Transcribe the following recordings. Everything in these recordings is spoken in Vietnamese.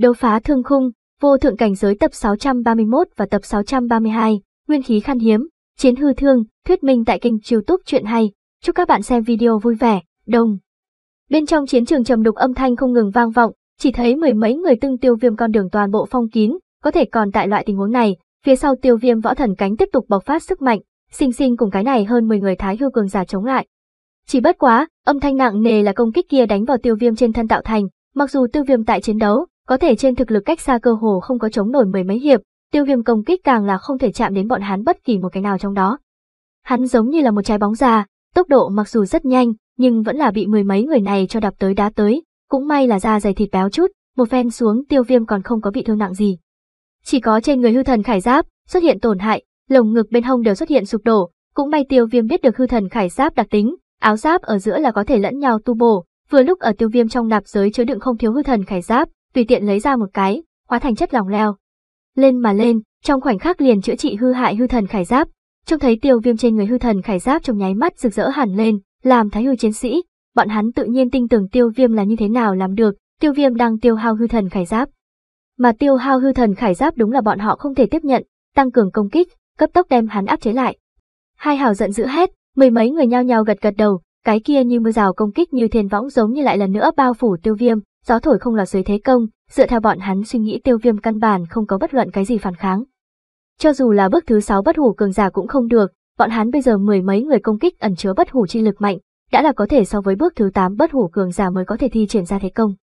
Đấu phá thương khung, vô thượng cảnh giới tập 631 và tập 632, nguyên khí khan hiếm, chiến hư thương, thuyết minh tại kênh youtube chuyện hay. Chúc các bạn xem video vui vẻ, đồng. Bên trong chiến trường trầm đục âm thanh không ngừng vang vọng, chỉ thấy mười mấy người tương tiêu viêm con đường toàn bộ phong kín, có thể còn tại loại tình huống này, phía sau tiêu viêm võ thần cánh tiếp tục bộc phát sức mạnh, sinh sinh cùng cái này hơn 10 người thái hư cường giả chống lại. Chỉ bất quá, âm thanh nặng nề là công kích kia đánh vào tiêu viêm trên thân tạo thành, mặc dù tiêu viêm tại chiến đấu, có thể trên thực lực cách xa cơ hồ không có chống nổi mười mấy hiệp, tiêu viêm công kích càng là không thể chạm đến bọn hắn bất kỳ một cái nào trong đó. Hắn giống như là một trái bóng già, tốc độ mặc dù rất nhanh, nhưng vẫn là bị mười mấy người này cho đạp tới đá tới, cũng may là da dày thịt béo chút, một phen xuống tiêu viêm còn không có bị thương nặng gì. Chỉ có trên người hư thần khải giáp xuất hiện tổn hại, lồng ngực bên hông đều xuất hiện sụp đổ, cũng may tiêu viêm biết được hư thần khải giáp đặc tính, áo giáp ở giữa là có thể lẫn nhau tu bổ, vừa lúc ở tiêu viêm trong nạp giới chứa đựng không thiếu hư thần khải giáp, tùy tiện lấy ra một cái, hóa thành chất lỏng leo. Lên mà lên, trong khoảnh khắc liền chữa trị hư hại hư thần khải giáp. Trông thấy tiêu viêm trên người hư thần khải giáp trong nháy mắt rực rỡ hẳn lên, làm thái hư chiến sĩ, bọn hắn tự nhiên tin tưởng tiêu viêm là như thế nào làm được, tiêu viêm đang tiêu hao hư thần khải giáp. Mà tiêu hao hư thần khải giáp đúng là bọn họ không thể tiếp nhận, tăng cường công kích, cấp tốc đem hắn áp chế lại. Hai hào giận dữ hết, mười mấy người nhao nhao gật gật đầu, cái kia như mưa rào công kích như thiên võng giống như lại lần nữa bao phủ tiêu viêm, Gió thổi không là dưới thế công, dựa theo bọn hắn suy nghĩ tiêu viêm căn bản không có bất luận cái gì phản kháng. Cho dù là bước thứ sáu bất hủ cường giả cũng không được, bọn hắn bây giờ mười mấy người công kích ẩn chứa bất hủ chi lực mạnh, đã là có thể so với bước thứ 8 bất hủ cường giả mới có thể thi triển ra thế công.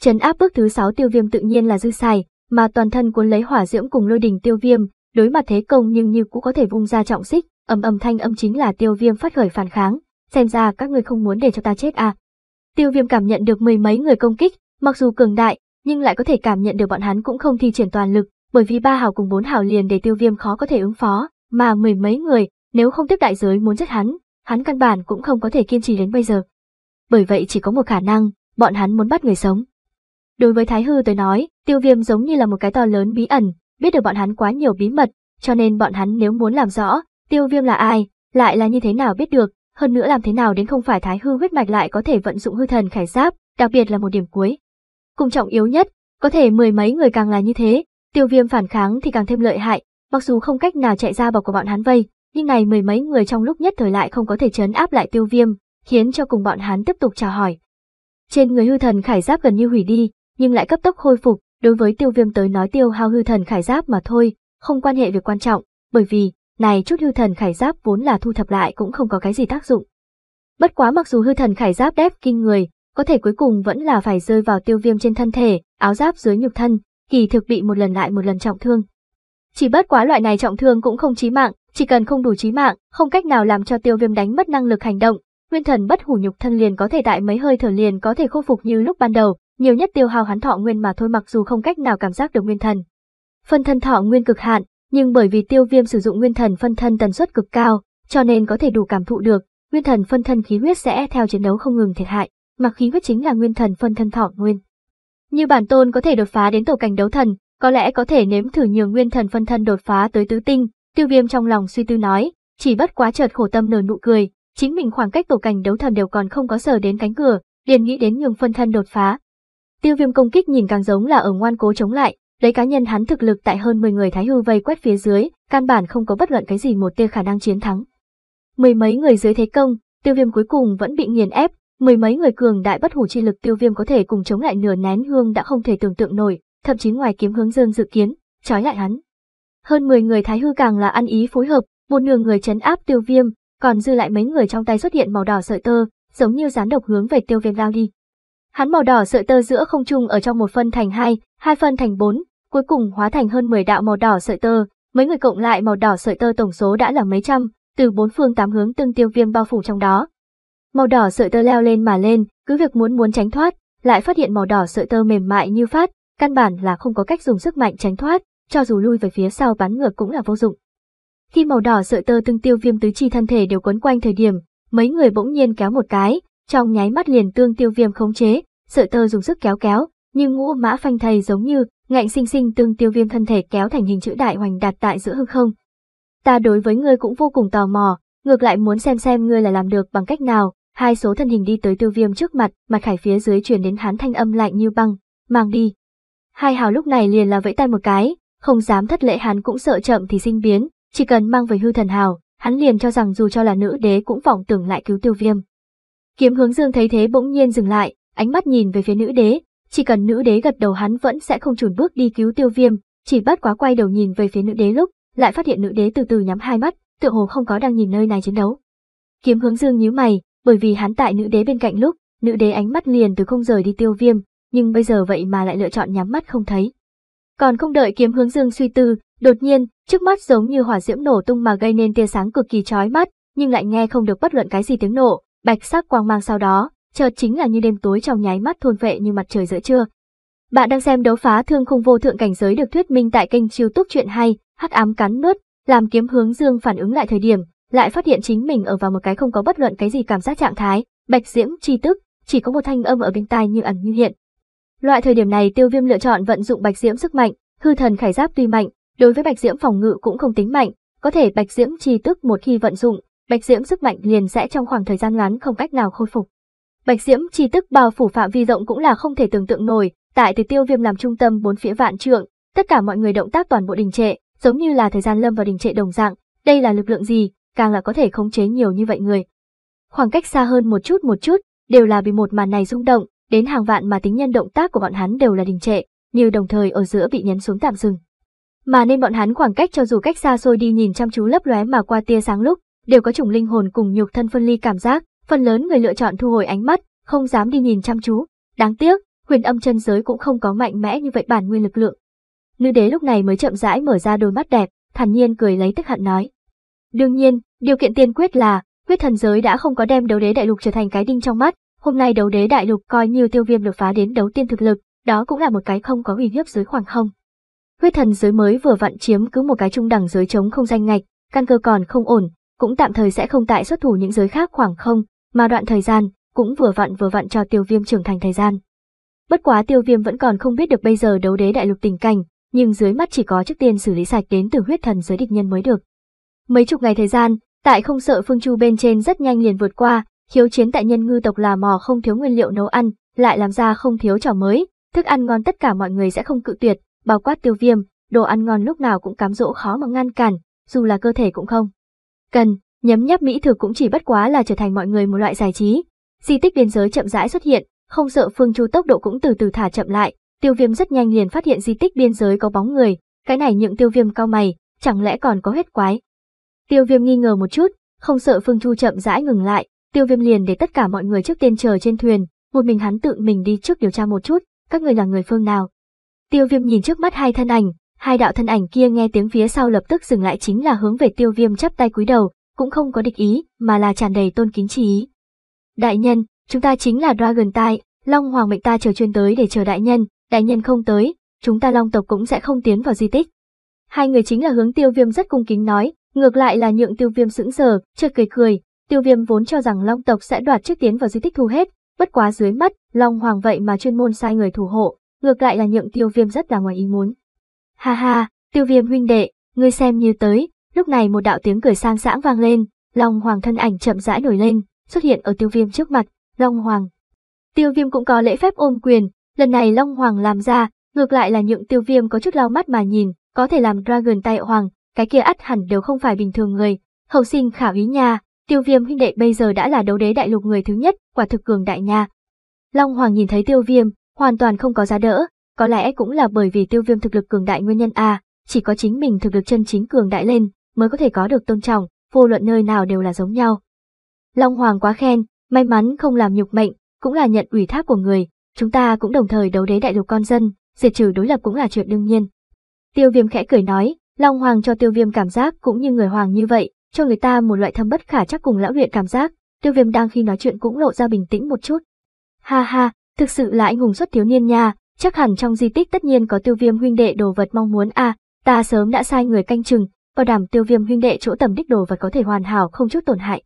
Trấn áp bước thứ 6 tiêu viêm tự nhiên là dư xài, mà toàn thân cuốn lấy hỏa diễm cùng lôi đình tiêu viêm, đối mặt thế công nhưng như cũng có thể vung ra trọng xích, âm âm thanh âm chính là tiêu viêm phát khởi phản kháng, xem ra các ngươi không muốn để cho ta chết à. Tiêu viêm cảm nhận được mười mấy người công kích, mặc dù cường đại, nhưng lại có thể cảm nhận được bọn hắn cũng không thi triển toàn lực, bởi vì ba hào cùng bốn hào liền để tiêu viêm khó có thể ứng phó, mà mười mấy người, nếu không tiếp đại giới muốn giết hắn, hắn căn bản cũng không có thể kiên trì đến bây giờ. Bởi vậy chỉ có một khả năng, bọn hắn muốn bắt người sống. Đối với Thái Hư tới nói, tiêu viêm giống như là một cái to lớn bí ẩn, biết được bọn hắn quá nhiều bí mật, cho nên bọn hắn nếu muốn làm rõ, tiêu viêm là ai, lại là như thế nào biết được, hơn nữa làm thế nào đến không phải thái hư huyết mạch lại có thể vận dụng hư thần khải giáp, đặc biệt là một điểm cuối. Cùng trọng yếu nhất, có thể mười mấy người càng là như thế, tiêu viêm phản kháng thì càng thêm lợi hại, mặc dù không cách nào chạy ra bỏ của bọn hắn vây, nhưng này mười mấy người trong lúc nhất thời lại không có thể chấn áp lại tiêu viêm, khiến cho cùng bọn hắn tiếp tục chào hỏi. Trên người hư thần khải giáp gần như hủy đi, nhưng lại cấp tốc khôi phục, đối với tiêu viêm tới nói tiêu hao hư thần khải giáp mà thôi, không quan hệ việc quan trọng, bởi vì, này chút hư thần khải giáp vốn là thu thập lại cũng không có cái gì tác dụng. Bất quá mặc dù hư thần khải giáp đép kinh người, có thể cuối cùng vẫn là phải rơi vào tiêu viêm trên thân thể, áo giáp dưới nhục thân, kỳ thực bị một lần lại một lần trọng thương. Chỉ bất quá loại này trọng thương cũng không chí mạng, chỉ cần không đủ chí mạng, không cách nào làm cho tiêu viêm đánh mất năng lực hành động, nguyên thần bất hủ nhục thân liền có thể tại mấy hơi thở liền có thể khôi phục như lúc ban đầu, nhiều nhất tiêu hao hắn thọ nguyên mà thôi mặc dù không cách nào cảm giác được nguyên thần. Phần thân thọ nguyên cực hạn, nhưng bởi vì tiêu viêm sử dụng nguyên thần phân thân tần suất cực cao, cho nên có thể đủ cảm thụ được, nguyên thần phân thân khí huyết sẽ theo chiến đấu không ngừng thiệt hại, mà khí huyết chính là nguyên thần phân thân thọ nguyên. Như bản tôn có thể đột phá đến tổ cảnh đấu thần, có lẽ có thể nếm thử nhiều nguyên thần phân thân đột phá tới tứ tinh, tiêu viêm trong lòng suy tư nói, chỉ bất quá chợt khổ tâm nở nụ cười, chính mình khoảng cách tổ cảnh đấu thần đều còn không có sở đến cánh cửa, liền nghĩ đến nhường phân thân đột phá. Tiêu viêm công kích nhìn càng giống là ở ngoan cố chống lại, Lấy cá nhân hắn thực lực tại hơn 10 người thái hư vây quét phía dưới, căn bản không có bất luận cái gì một tia khả năng chiến thắng. Mười mấy người dưới thế công, tiêu viêm cuối cùng vẫn bị nghiền ép, mười mấy người cường đại bất hủ chi lực tiêu viêm có thể cùng chống lại nửa nén hương đã không thể tưởng tượng nổi, thậm chí ngoài kiếm hướng dương dự kiến, trói lại hắn. Hơn 10 người thái hư càng là ăn ý phối hợp, một nửa người chấn áp tiêu viêm, còn dư lại mấy người trong tay xuất hiện màu đỏ sợi tơ, giống như rán độc hướng về tiêu viêm lao đi. Hắn màu đỏ sợi tơ giữa không trung ở trong một phân thành hai, hai phân thành bốn, cuối cùng hóa thành hơn 10 đạo màu đỏ sợi tơ, mấy người cộng lại màu đỏ sợi tơ tổng số đã là mấy trăm, từ bốn phương tám hướng tương tiêu viêm bao phủ trong đó. Màu đỏ sợi tơ leo lên mà lên, cứ việc muốn muốn tránh thoát, lại phát hiện màu đỏ sợi tơ mềm mại như phát, căn bản là không có cách dùng sức mạnh tránh thoát, cho dù lui về phía sau bắn ngược cũng là vô dụng. Khi màu đỏ sợi tơ tương tiêu viêm tứ chi thân thể đều quấn quanh thời điểm, mấy người bỗng nhiên kéo một cái, trong nháy mắt liền tương tiêu viêm khống chế, sợi tơ dùng sức kéo kéo, nhưng ngũ mã phanh thầy giống như ngạnh sinh sinh tương tiêu viêm thân thể kéo thành hình chữ đại hoành đạt tại giữa hư không. Ta đối với ngươi cũng vô cùng tò mò, ngược lại muốn xem xem ngươi là làm được bằng cách nào. Hai số thân hình đi tới tiêu viêm trước mặt, mặt khải phía dưới truyền đến hán thanh âm lạnh như băng, mang đi. Hai hào lúc này liền là vẫy tay một cái, không dám thất lễ hắn cũng sợ chậm thì sinh biến, chỉ cần mang về hư thần hào, hắn liền cho rằng dù cho là nữ đế cũng vọng tưởng lại cứu tiêu viêm. Kiếm hướng dương thấy thế bỗng nhiên dừng lại, ánh mắt nhìn về phía nữ đế, chỉ cần nữ đế gật đầu hắn vẫn sẽ không chùn bước đi cứu tiêu viêm, chỉ bất quá quay đầu nhìn về phía nữ đế lúc, lại phát hiện nữ đế từ từ nhắm hai mắt, tựa hồ không có đang nhìn nơi này chiến đấu. Kiếm hướng dương nhíu mày, bởi vì hắn tại nữ đế bên cạnh lúc, nữ đế ánh mắt liền từ không rời đi tiêu viêm, nhưng bây giờ vậy mà lại lựa chọn nhắm mắt không thấy. Còn không đợi kiếm hướng dương suy tư, đột nhiên, trước mắt giống như hỏa diễm nổ tung mà gây nên tia sáng cực kỳ chói mắt, nhưng lại nghe không được bất luận cái gì tiếng nổ, Bạch sắc quang mang sau đó, chợt chính là như đêm tối trong nháy mắt thôn vệ như mặt trời giữa trưa. Bạn đang xem đấu phá thương khung vô thượng cảnh giới được thuyết minh tại kênh YouTube truyện hay, hắc ám cắn nuốt, làm kiếm hướng dương phản ứng lại thời điểm, lại phát hiện chính mình ở vào một cái không có bất luận cái gì cảm giác trạng thái, bạch diễm chi tức, chỉ có một thanh âm ở bên tai như ẩn như hiện. Loại thời điểm này Tiêu Viêm lựa chọn vận dụng bạch diễm sức mạnh, hư thần khải giáp tuy mạnh, đối với bạch diễm phòng ngự cũng không tính mạnh, có thể bạch diễm chi tức một khi vận dụng, Bạch Diễm sức mạnh liền sẽ trong khoảng thời gian ngắn không cách nào khôi phục. Bạch Diễm chi tức bao phủ phạm vi rộng cũng là không thể tưởng tượng nổi, tại từ tiêu viêm làm trung tâm bốn phía vạn trượng, tất cả mọi người động tác toàn bộ đình trệ, giống như là thời gian lâm vào đình trệ đồng dạng, đây là lực lượng gì, càng là có thể khống chế nhiều như vậy người. Khoảng cách xa hơn một chút một chút, đều là bị một màn này rung động, đến hàng vạn mà tính nhân động tác của bọn hắn đều là đình trệ, như đồng thời ở giữa bị nhấn xuống tạm dừng. Mà nên bọn hắn khoảng cách cho dù cách xa xôi đi nhìn chăm chú lấp lóe mà qua tia sáng lúc, đều có chủng linh hồn cùng nhục thân phân ly cảm giác, phần lớn người lựa chọn thu hồi ánh mắt, không dám đi nhìn chăm chú. Đáng tiếc, huyền âm chân giới cũng không có mạnh mẽ như vậy bản nguyên lực lượng. Nữ đế lúc này mới chậm rãi mở ra đôi mắt đẹp, thản nhiên cười lấy tức hận nói. Đương nhiên, điều kiện tiên quyết là, huyết thần giới đã không có đem đấu đế đại lục trở thành cái đinh trong mắt, hôm nay đấu đế đại lục coi như tiêu viêm đột phá đến đấu tiên thực lực, đó cũng là một cái không có uy hiếp dưới khoảng không. Huyết thần giới mới vừa vặn chiếm cứ một cái trung đẳng giới chống không danh ngạch, căn cơ còn không ổn, cũng tạm thời sẽ không tại xuất thủ những giới khác khoảng không, mà đoạn thời gian cũng vừa vặn vừa vặn cho tiêu viêm trưởng thành thời gian. Bất quá tiêu viêm vẫn còn không biết được bây giờ đấu đế đại lục tình cảnh, nhưng dưới mắt chỉ có trước tiên xử lý sạch đến từ huyết thần giới địch nhân mới được. Mấy chục ngày thời gian, tại không sợ phương chu bên trên rất nhanh liền vượt qua, khiếu chiến tại nhân ngư tộc là mò không thiếu nguyên liệu nấu ăn, lại làm ra không thiếu trò mới, thức ăn ngon tất cả mọi người sẽ không cự tuyệt, bao quát tiêu viêm, đồ ăn ngon lúc nào cũng cám dỗ khó mà ngăn cản, dù là cơ thể cũng không. Cần, nhấm nháp mỹ thực cũng chỉ bất quá là trở thành mọi người một loại giải trí. Di tích biên giới chậm rãi xuất hiện, không sợ Phương Chu tốc độ cũng từ từ thả chậm lại, Tiêu Viêm rất nhanh liền phát hiện di tích biên giới có bóng người, cái này những Tiêu Viêm cao mày, chẳng lẽ còn có huyết quái. Tiêu Viêm nghi ngờ một chút, không sợ Phương Chu chậm rãi ngừng lại, Tiêu Viêm liền để tất cả mọi người trước tiên chờ trên thuyền, một mình hắn tự mình đi trước điều tra một chút, các người là người phương nào. Tiêu Viêm nhìn trước mắt hai thân ảnh, Hai đạo thân ảnh kia nghe tiếng phía sau lập tức dừng lại chính là hướng về tiêu viêm chắp tay cúi đầu, cũng không có địch ý, mà là tràn đầy tôn kính trí Đại nhân, chúng ta chính là Dragon Tai, Long Hoàng mệnh ta chờ chuyên tới để chờ đại nhân, đại nhân không tới, chúng ta Long tộc cũng sẽ không tiến vào di tích. Hai người chính là hướng tiêu viêm rất cung kính nói, ngược lại là nhượng tiêu viêm sững sờ, chợt cười cười, tiêu viêm vốn cho rằng Long tộc sẽ đoạt trước tiến vào di tích thu hết, bất quá dưới mắt, Long Hoàng vậy mà chuyên môn sai người thủ hộ, ngược lại là nhượng tiêu viêm rất là ngoài ý muốn. Ha ha, tiêu viêm huynh đệ, ngươi xem như tới, lúc này một đạo tiếng cười sang sảng vang lên, Long Hoàng thân ảnh chậm rãi nổi lên, xuất hiện ở tiêu viêm trước mặt, Long Hoàng. Tiêu viêm cũng có lễ phép ôm quyền, lần này Long Hoàng làm ra, ngược lại là những tiêu viêm có chút lau mắt mà nhìn, có thể làm Dragon tay Hoàng, cái kia ắt hẳn đều không phải bình thường người, hậu sinh khảo ý nha, tiêu viêm huynh đệ bây giờ đã là đấu đế đại lục người thứ nhất, quả thực cường đại nha. Long Hoàng nhìn thấy tiêu viêm, hoàn toàn không có giá đỡ, có lẽ cũng là bởi vì tiêu viêm thực lực cường đại nguyên nhân a, chỉ có chính mình thực lực chân chính cường đại lên, mới có thể có được tôn trọng, vô luận nơi nào đều là giống nhau. Long Hoàng quá khen, may mắn không làm nhục mệnh, cũng là nhận ủy thác của người, chúng ta cũng đồng thời đấu đế đại lục con dân, diệt trừ đối lập cũng là chuyện đương nhiên. Tiêu viêm khẽ cười nói, Long Hoàng cho tiêu viêm cảm giác cũng như người Hoàng như vậy, cho người ta một loại thâm bất khả chắc cùng lão luyện cảm giác, tiêu viêm đang khi nói chuyện cũng lộ ra bình tĩnh một chút. Ha ha, thực sự là anh hùng xuất thiếu niên nha, chắc hẳn trong di tích tất nhiên có tiêu viêm huynh đệ đồ vật mong muốn a à, ta sớm đã sai người canh chừng bảo đảm tiêu viêm huynh đệ chỗ tầm đích đồ vật có thể hoàn hảo không chút tổn hại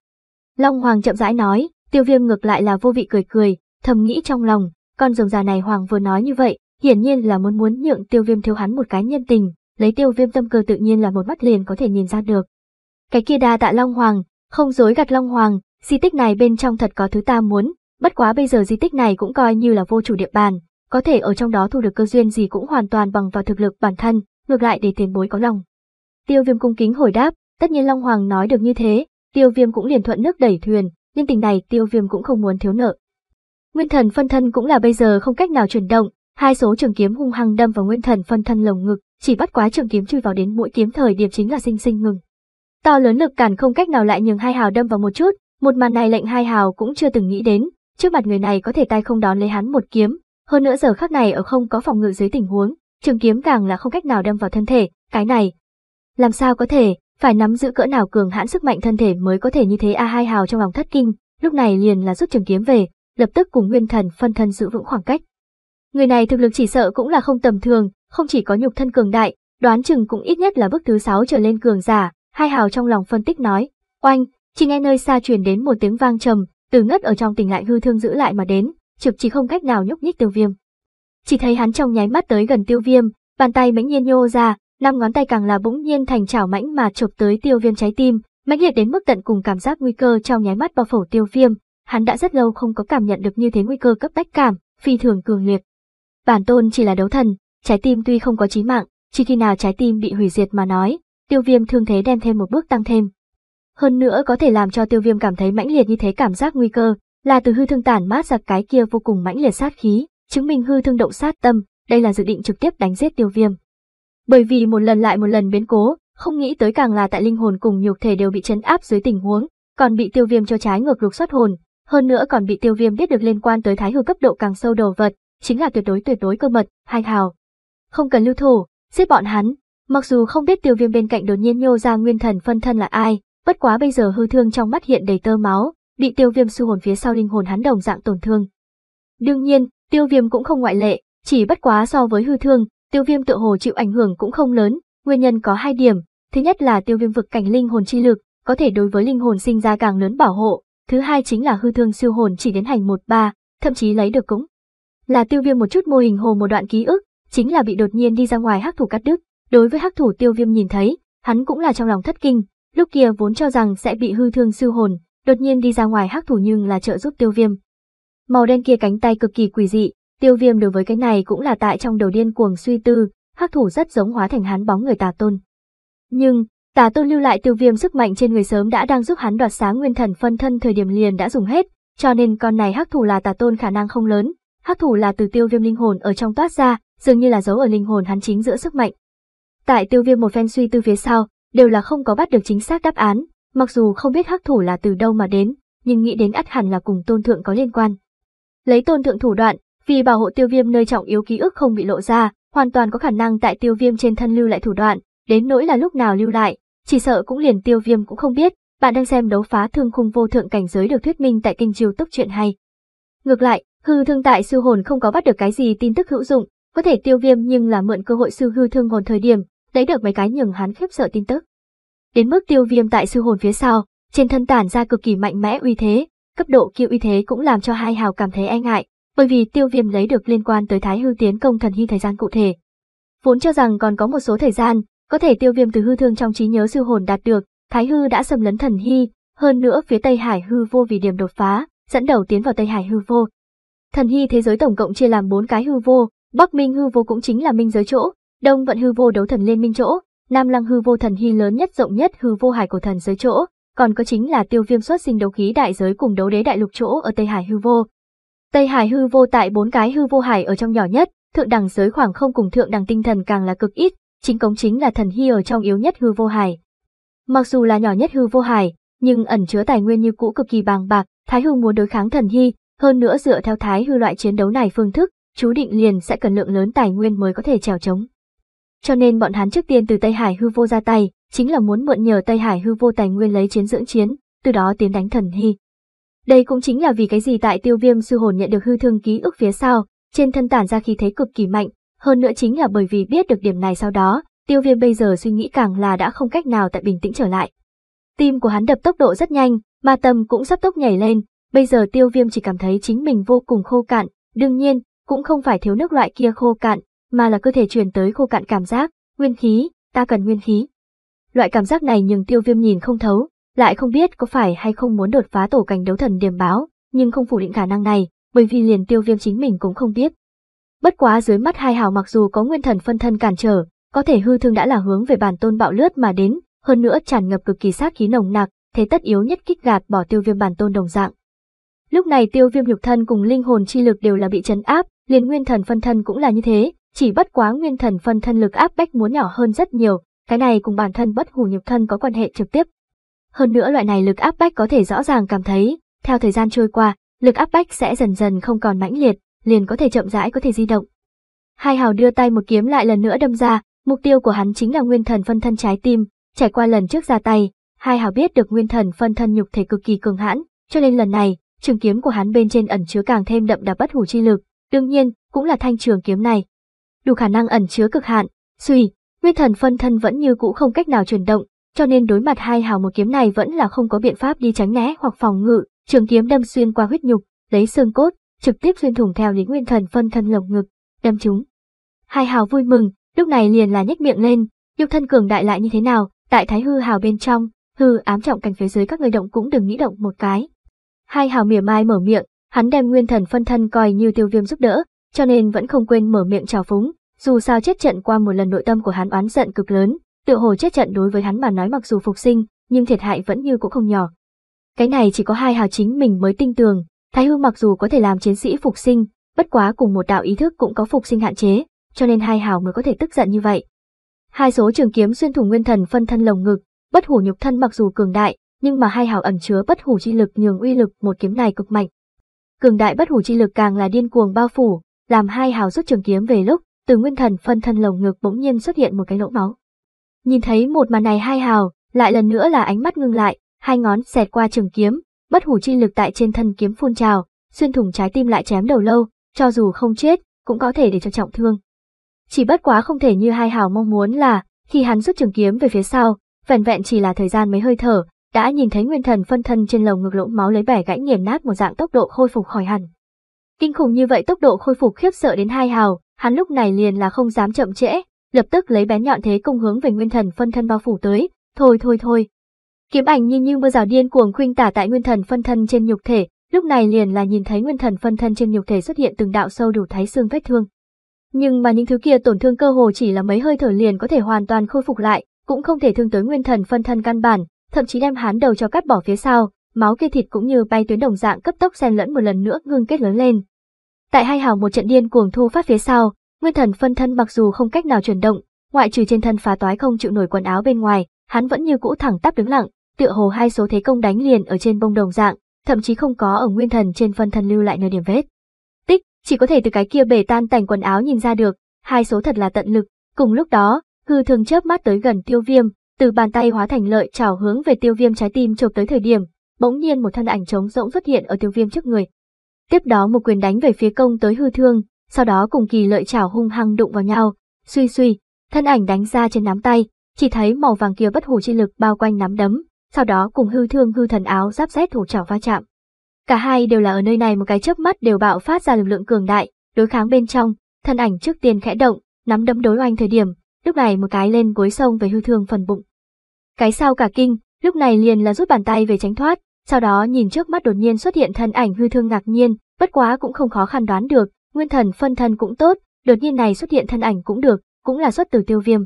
long hoàng chậm rãi nói tiêu viêm ngược lại là vô vị cười cười thầm nghĩ trong lòng con rồng già này hoàng vừa nói như vậy hiển nhiên là muốn muốn nhượng tiêu viêm thiếu hắn một cái nhân tình lấy tiêu viêm tâm cơ tự nhiên là một mắt liền có thể nhìn ra được cái kia đa tạ long hoàng không dối gạt long hoàng di tích này bên trong thật có thứ ta muốn bất quá bây giờ di tích này cũng coi như là vô chủ địa bàn có thể ở trong đó thu được cơ duyên gì cũng hoàn toàn bằng vào thực lực bản thân, ngược lại để tiền bối có lòng. Tiêu viêm cung kính hồi đáp, tất nhiên Long Hoàng nói được như thế, tiêu viêm cũng liền thuận nước đẩy thuyền, nhưng tình này tiêu viêm cũng không muốn thiếu nợ. Nguyên thần phân thân cũng là bây giờ không cách nào chuyển động, hai số trường kiếm hung hăng đâm vào nguyên thần phân thân lồng ngực, chỉ bắt quá trường kiếm chui vào đến mũi kiếm thời điểm chính là sinh sinh ngừng. To lớn lực cản không cách nào lại nhường hai hào đâm vào một chút, một màn này lệnh hai hào cũng chưa từng nghĩ đến, trước mặt người này có thể tay không đón lấy hắn một kiếm, hơn nữa giờ khắc này ở không có phòng ngự dưới tình huống, trường kiếm càng là không cách nào đâm vào thân thể, cái này. Làm sao có thể, phải nắm giữ cỡ nào cường hãn sức mạnh thân thể mới có thể như thế a à hai hào trong lòng thất kinh, lúc này liền là rút trường kiếm về, lập tức cùng nguyên thần phân thân giữ vững khoảng cách. Người này thực lực chỉ sợ cũng là không tầm thường, không chỉ có nhục thân cường đại, đoán chừng cũng ít nhất là bước thứ sáu trở lên cường giả, hai hào trong lòng phân tích nói, oanh, chỉ nghe nơi xa truyền đến một tiếng vang trầm, từ ngất ở trong tình lại hư thương giữ lại mà đến, trực chỉ không cách nào nhúc nhích tiêu viêm. Chỉ thấy hắn trong nháy mắt tới gần tiêu viêm, bàn tay mãnh nhiên nhô ra, năm ngón tay càng là bỗng nhiên thành chảo mãnh mà chụp tới tiêu viêm trái tim, mãnh liệt đến mức tận cùng cảm giác nguy cơ trong nháy mắt bao phủ tiêu viêm, hắn đã rất lâu không có cảm nhận được như thế nguy cơ cấp bách cảm, phi thường cường liệt. Bản tôn chỉ là đấu thần, trái tim tuy không có chí mạng, chỉ khi nào trái tim bị hủy diệt mà nói, tiêu viêm thương thế đem thêm một bước tăng thêm. Hơn nữa có thể làm cho tiêu viêm cảm thấy mãnh liệt như thế cảm giác nguy cơ, là từ hư thương tản mát ra cái kia vô cùng mãnh liệt sát khí, chứng minh hư thương động sát tâm, đây là dự định trực tiếp đánh giết tiêu viêm. Bởi vì một lần lại một lần biến cố, không nghĩ tới càng là tại linh hồn cùng nhục thể đều bị chấn áp dưới tình huống, còn bị tiêu viêm cho trái ngược lục xuất hồn, hơn nữa còn bị tiêu viêm biết được liên quan tới thái hư cấp độ càng sâu đồ vật, chính là tuyệt đối tuyệt đối cơ mật, hay hào. Không cần lưu thủ, giết bọn hắn, mặc dù không biết tiêu viêm bên cạnh đột nhiên nhô ra nguyên thần phân thân là ai, bất quá bây giờ hư thương trong mắt hiện đầy tơ máu, bị tiêu viêm su hồn phía sau linh hồn hắn đồng dạng tổn thương. Đương nhiên, tiêu viêm cũng không ngoại lệ, chỉ bất quá so với hư thương, tiêu viêm tự hồ chịu ảnh hưởng cũng không lớn, nguyên nhân có hai điểm, thứ nhất là tiêu viêm vực cảnh linh hồn chi lực, có thể đối với linh hồn sinh ra càng lớn bảo hộ, thứ hai chính là hư thương siêu hồn chỉ đến hành một ba, thậm chí lấy được cũng là tiêu viêm một chút mô hình hồ một đoạn ký ức, chính là bị đột nhiên đi ra ngoài hắc thủ cắt đứt, đối với hắc thủ tiêu viêm nhìn thấy, hắn cũng là trong lòng thất kinh, lúc kia vốn cho rằng sẽ bị hư thương siêu hồn, đột nhiên đi ra ngoài hắc thủ nhưng là trợ giúp tiêu viêm. Màu đen kia cánh tay cực kỳ quỷ dị, tiêu viêm đối với cái này cũng là tại trong đầu điên cuồng suy tư, hắc thủ rất giống hóa thành hắn bóng người tà tôn. Nhưng, tà tôn lưu lại tiêu viêm sức mạnh trên người sớm đã đang giúp hắn đoạt sáng nguyên thần phân thân thời điểm liền đã dùng hết, cho nên con này hắc thủ là tà tôn khả năng không lớn, hắc thủ là từ tiêu viêm linh hồn ở trong toát ra, dường như là giấu ở linh hồn hắn chính giữa sức mạnh. Tại tiêu viêm một phen suy tư phía sau, đều là không có bắt được chính xác đáp án, Mặc dù không biết hắc thủ là từ đâu mà đến, nhưng nghĩ đến ắt hẳn là cùng tôn thượng có liên quan. Lấy tôn thượng thủ đoạn, vì bảo hộ tiêu viêm nơi trọng yếu ký ức không bị lộ ra, hoàn toàn có khả năng tại tiêu viêm trên thân lưu lại thủ đoạn, đến nỗi là lúc nào lưu lại, chỉ sợ cũng liền tiêu viêm cũng không biết, bạn đang xem đấu phá thương khung vô thượng cảnh giới được thuyết minh tại kinh chiêu tốc truyện hay. Ngược lại, hư thương tại siêu hồn không có bắt được cái gì tin tức hữu dụng, có thể tiêu viêm nhưng là mượn cơ hội sư hư thương hồn thời điểm, lấy được mấy cái nhường hắn khiếp sợ tin tức đến mức tiêu viêm tại sư hồn phía sau, trên thân tản ra cực kỳ mạnh mẽ uy thế, cấp độ kia uy thế cũng làm cho hai hào cảm thấy e ngại, bởi vì tiêu viêm lấy được liên quan tới thái hư tiến công thần hy thời gian cụ thể. Vốn cho rằng còn có một số thời gian, có thể tiêu viêm từ hư thương trong trí nhớ sư hồn đạt được, thái hư đã xâm lấn thần hy, hơn nữa phía tây hải hư vô vì điểm đột phá, dẫn đầu tiến vào tây hải hư vô. Thần hy thế giới tổng cộng chia làm bốn cái hư vô, bắc minh hư vô cũng chính là minh giới chỗ, đông vận hư vô đấu thần liên minh chỗ, Nam Lăng hư vô thần hy lớn nhất rộng nhất hư vô hải cổ thần giới chỗ, còn có chính là tiêu viêm xuất sinh đấu khí đại giới cùng đấu đế đại lục chỗ ở Tây Hải hư vô. Tây Hải hư vô tại bốn cái hư vô hải ở trong nhỏ nhất, thượng đẳng giới khoảng không cùng thượng đẳng tinh thần càng là cực ít, chính cống chính là thần hy ở trong yếu nhất hư vô hải. Mặc dù là nhỏ nhất hư vô hải, nhưng ẩn chứa tài nguyên như cũ cực kỳ bàng bạc, Thái hư muốn đối kháng thần hy, hơn nữa dựa theo Thái hư loại chiến đấu này phương thức, chú định liền sẽ cần lượng lớn tài nguyên mới có thể chèo chống cho nên bọn hắn trước tiên từ Tây Hải hư vô ra tay, chính là muốn mượn nhờ Tây Hải hư vô tài nguyên lấy chiến dưỡng chiến, từ đó tiến đánh thần hy. Đây cũng chính là vì cái gì tại tiêu viêm sư hồn nhận được hư thương ký ức phía sau, trên thân tản ra khí thế cực kỳ mạnh, hơn nữa chính là bởi vì biết được điểm này sau đó, tiêu viêm bây giờ suy nghĩ càng là đã không cách nào tại bình tĩnh trở lại. Tim của hắn đập tốc độ rất nhanh, ma tâm cũng sắp tốc nhảy lên, bây giờ tiêu viêm chỉ cảm thấy chính mình vô cùng khô cạn, đương nhiên, cũng không phải thiếu nước loại kia khô cạn, mà là cơ thể truyền tới khô cạn cảm giác, nguyên khí, ta cần nguyên khí. Loại cảm giác này nhưng tiêu viêm nhìn không thấu, lại không biết có phải hay không muốn đột phá tổ cảnh đấu thần điểm báo, nhưng không phủ định khả năng này, bởi vì liền tiêu viêm chính mình cũng không biết. Bất quá dưới mắt hai hào mặc dù có nguyên thần phân thân cản trở, có thể hư thương đã là hướng về bản tôn bạo lướt mà đến, hơn nữa tràn ngập cực kỳ sát khí nồng nặc, thế tất yếu nhất kích gạt bỏ tiêu viêm bản tôn đồng dạng. Lúc này tiêu viêm nhục thân cùng linh hồn chi lực đều là bị chấn áp, liền nguyên thần phân thân cũng là như thế, chỉ bất quá nguyên thần phân thân lực áp bách muốn nhỏ hơn rất nhiều, cái này cùng bản thân bất hủ nhục thân có quan hệ trực tiếp. Hơn nữa loại này lực áp bách có thể rõ ràng cảm thấy, theo thời gian trôi qua, lực áp bách sẽ dần dần không còn mãnh liệt, liền có thể chậm rãi có thể di động. Hai hào đưa tay một kiếm lại lần nữa đâm ra, mục tiêu của hắn chính là nguyên thần phân thân trái tim, trải qua lần trước ra tay, hai hào biết được nguyên thần phân thân nhục thể cực kỳ cường hãn, cho nên lần này, trường kiếm của hắn bên trên ẩn chứa càng thêm đậm đà bất hủ chi lực, đương nhiên, cũng là thanh trường kiếm này, đủ khả năng ẩn chứa cực hạn. Suy, nguyên thần phân thân vẫn như cũ không cách nào chuyển động, cho nên đối mặt hai hào một kiếm này vẫn là không có biện pháp đi tránh né hoặc phòng ngự, trường kiếm đâm xuyên qua huyết nhục, lấy xương cốt, trực tiếp xuyên thủng theo lý nguyên thần phân thân lồng ngực, đâm chúng. Hai hào vui mừng, lúc này liền là nhếch miệng lên, nhục thân cường đại lại như thế nào, tại thái hư hào bên trong, hư ám trọng cảnh phía dưới các người động cũng đừng nghĩ động một cái. Hai hào mỉa mai mở miệng, hắn đem nguyên thần phân thân coi như tiêu viêm giúp đỡ, cho nên vẫn không quên mở miệng chào phúng, dù sao chết trận qua một lần nội tâm của hắn oán giận cực lớn, tựa hồ chết trận đối với hắn mà nói mặc dù phục sinh, nhưng thiệt hại vẫn như cũng không nhỏ. Cái này chỉ có hai hào chính mình mới tin tưởng, Thái Hư mặc dù có thể làm chiến sĩ phục sinh, bất quá cùng một đạo ý thức cũng có phục sinh hạn chế, cho nên hai hào mới có thể tức giận như vậy. Hai số trường kiếm xuyên thủng nguyên thần phân thân lồng ngực, bất hủ nhục thân mặc dù cường đại, nhưng mà hai hào ẩn chứa bất hủ chi lực nhường uy lực một kiếm này cực mạnh. Cường đại bất hủ chi lực càng là điên cuồng bao phủ, làm hai hào rút trường kiếm về lúc, từ nguyên thần phân thân lồng ngực bỗng nhiên xuất hiện một cái lỗ máu. Nhìn thấy một màn này hai hào, lại lần nữa là ánh mắt ngưng lại, hai ngón xẹt qua trường kiếm, bất hủ chi lực tại trên thân kiếm phun trào, xuyên thủng trái tim lại chém đầu lâu, cho dù không chết, cũng có thể để cho trọng thương. Chỉ bất quá không thể như hai hào mong muốn là, khi hắn rút trường kiếm về phía sau, vẹn vẹn chỉ là thời gian mấy hơi thở, đã nhìn thấy nguyên thần phân thân trên lồng ngực lỗ máu lấy bẻ gãy nghiền nát một dạng tốc độ khôi phục khỏi hẳn. Kinh khủng như vậy tốc độ khôi phục khiếp sợ đến hai hào, hắn lúc này liền là không dám chậm trễ, lập tức lấy bén nhọn thế công hướng về nguyên thần phân thân bao phủ tới, thôi thôi thôi. Kiếm ảnh như như mưa rào điên cuồng khuynh tả tại nguyên thần phân thân trên nhục thể, lúc này liền là nhìn thấy nguyên thần phân thân trên nhục thể xuất hiện từng đạo sâu đủ thái xương vết thương. Nhưng mà những thứ kia tổn thương cơ hồ chỉ là mấy hơi thở liền có thể hoàn toàn khôi phục lại, cũng không thể thương tới nguyên thần phân thân căn bản, thậm chí đem hắn đầu cho cắt bỏ phía sau, máu kia thịt cũng như bay tuyến đồng dạng cấp tốc xen lẫn một lần nữa ngưng kết lớn lên, Tại hai hào một trận điên cuồng thu phát phía sau, nguyên thần phân thân mặc dù không cách nào chuyển động, ngoại trừ trên thân phá toái không chịu nổi quần áo bên ngoài, hắn vẫn như cũ thẳng tắp đứng lặng, tựa hồ hai số thế công đánh liền ở trên bông đồng dạng, thậm chí không có ở nguyên thần trên phân thân lưu lại nơi điểm vết. Tích, chỉ có thể từ cái kia bể tan tành quần áo nhìn ra được, hai số thật là tận lực, cùng lúc đó, hư thường chớp mắt tới gần tiêu viêm, từ bàn tay hóa thành lợi chảo hướng về tiêu viêm trái tim chụp tới thời điểm, bỗng nhiên một thân ảnh trống rỗng xuất hiện ở tiêu viêm trước người, Tiếp đó một quyền đánh về phía công tới hư thương, sau đó cùng kỳ lợi chảo hung hăng đụng vào nhau, suy suy, thân ảnh đánh ra trên nắm tay, chỉ thấy màu vàng kia bất hủ chi lực bao quanh nắm đấm, sau đó cùng hư thương hư thần áo giáp rét thủ chảo va chạm. Cả hai đều là ở nơi này một cái chớp mắt đều bạo phát ra lực lượng cường đại, đối kháng bên trong, thân ảnh trước tiên khẽ động, nắm đấm đối oanh thời điểm, lúc này một cái lên gối sông về hư thương phần bụng. Cái sau cả kinh, lúc này liền là rút bàn tay về tránh thoát, sau đó nhìn trước mắt đột nhiên xuất hiện thân ảnh hư thương ngạc nhiên, bất quá cũng không khó khăn đoán được, nguyên thần phân thân cũng tốt, đột nhiên này xuất hiện thân ảnh cũng được, cũng là xuất từ tiêu viêm.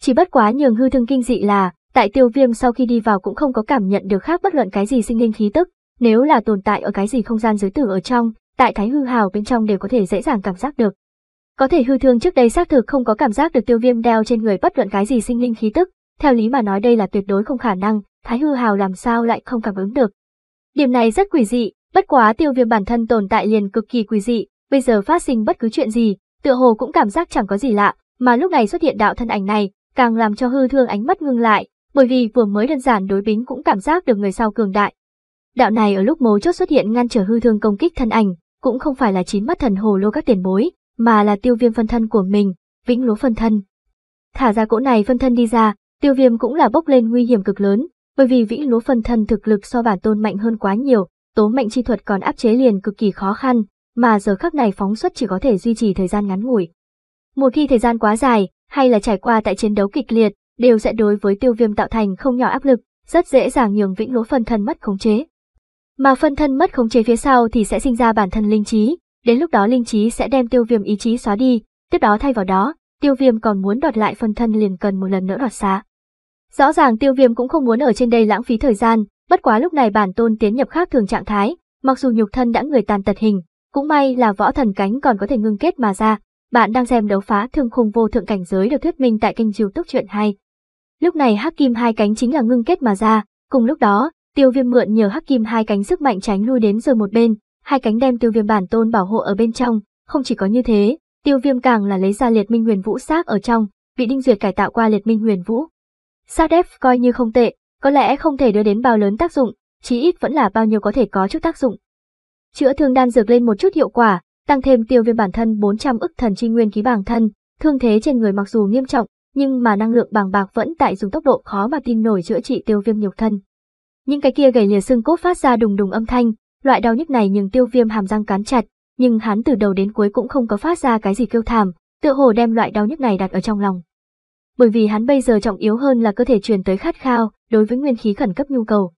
Chỉ bất quá nhường hư thương kinh dị là, tại tiêu viêm sau khi đi vào cũng không có cảm nhận được khác bất luận cái gì sinh linh khí tức, nếu là tồn tại ở cái gì không gian giới tử ở trong, tại thái hư hào bên trong đều có thể dễ dàng cảm giác được. Có thể hư thương trước đây xác thực không có cảm giác được tiêu viêm đeo trên người bất luận cái gì sinh linh khí tức, theo lý mà nói đây là tuyệt đối không khả năng, Thái Hư Hào làm sao lại không cảm ứng được. Điểm này rất quỷ dị, bất quá tiêu viêm bản thân tồn tại liền cực kỳ quỷ dị, bây giờ phát sinh bất cứ chuyện gì, tựa hồ cũng cảm giác chẳng có gì lạ, mà lúc này xuất hiện đạo thân ảnh này, càng làm cho hư thương ánh mắt ngưng lại, bởi vì vừa mới đơn giản đối bính cũng cảm giác được người sau cường đại. Đạo này ở lúc mấu chốt xuất hiện ngăn trở hư thương công kích thân ảnh, cũng không phải là chín mắt thần hồ lô các tiền bối, mà là tiêu viêm phân thân của mình, vĩnh lúa phân thân. Thả ra cỗ này phân thân đi ra, Tiêu viêm cũng là bốc lên nguy hiểm cực lớn, bởi vì vĩ lúa phần thân thực lực so bản tôn mạnh hơn quá nhiều, tố mệnh chi thuật còn áp chế liền cực kỳ khó khăn, mà giờ khắc này phóng xuất chỉ có thể duy trì thời gian ngắn ngủi. Một khi thời gian quá dài, hay là trải qua tại chiến đấu kịch liệt, đều sẽ đối với tiêu viêm tạo thành không nhỏ áp lực, rất dễ dàng nhường vĩnh lúa phân thân mất khống chế. Mà phân thân mất khống chế phía sau thì sẽ sinh ra bản thân linh trí, đến lúc đó linh trí sẽ đem tiêu viêm ý chí xóa đi, tiếp đó thay vào đó, tiêu viêm còn muốn đoạt lại phân thân liền cần một lần nữa đoạt xa. Rõ ràng tiêu viêm cũng không muốn ở trên đây lãng phí thời gian, bất quá lúc này bản tôn tiến nhập khác thường trạng thái, mặc dù nhục thân đã người tàn tật hình, cũng may là võ thần cánh còn có thể ngưng kết mà ra. Bạn đang xem đấu phá thương khung vô thượng cảnh giới được thuyết minh tại kênh youtube truyện hay. Lúc này hắc kim hai cánh chính là ngưng kết mà ra, cùng lúc đó, tiêu viêm mượn nhờ hắc kim hai cánh sức mạnh tránh lui đến rồi một bên, hai cánh đem tiêu viêm bản tôn bảo hộ ở bên trong, không chỉ có như thế, tiêu viêm càng là lấy ra liệt minh huyền vũ xác ở trong, bị đinh duyệt cải tạo qua liệt minh huyền vũ, SADEF coi như không tệ, có lẽ không thể đưa đến bao lớn tác dụng, chí ít vẫn là bao nhiêu có thể có chút tác dụng. Chữa thương đan dược lên một chút hiệu quả, tăng thêm tiêu viêm bản thân 400 ức thần chi nguyên ký bản thân, thương thế trên người mặc dù nghiêm trọng, nhưng mà năng lượng bàng bạc vẫn tại dùng tốc độ khó mà tin nổi chữa trị tiêu viêm nhục thân. Những cái kia gầy lìa xương cốt phát ra đùng đùng âm thanh, loại đau nhức này nhưng tiêu viêm hàm răng cắn chặt, nhưng hắn từ đầu đến cuối cũng không có phát ra cái gì kêu thảm, tựa hồ đem loại đau nhức này đặt ở trong lòng bởi vì hắn bây giờ trọng yếu hơn là cơ thể truyền tới khát khao, đối với nguyên khí khẩn cấp nhu cầu.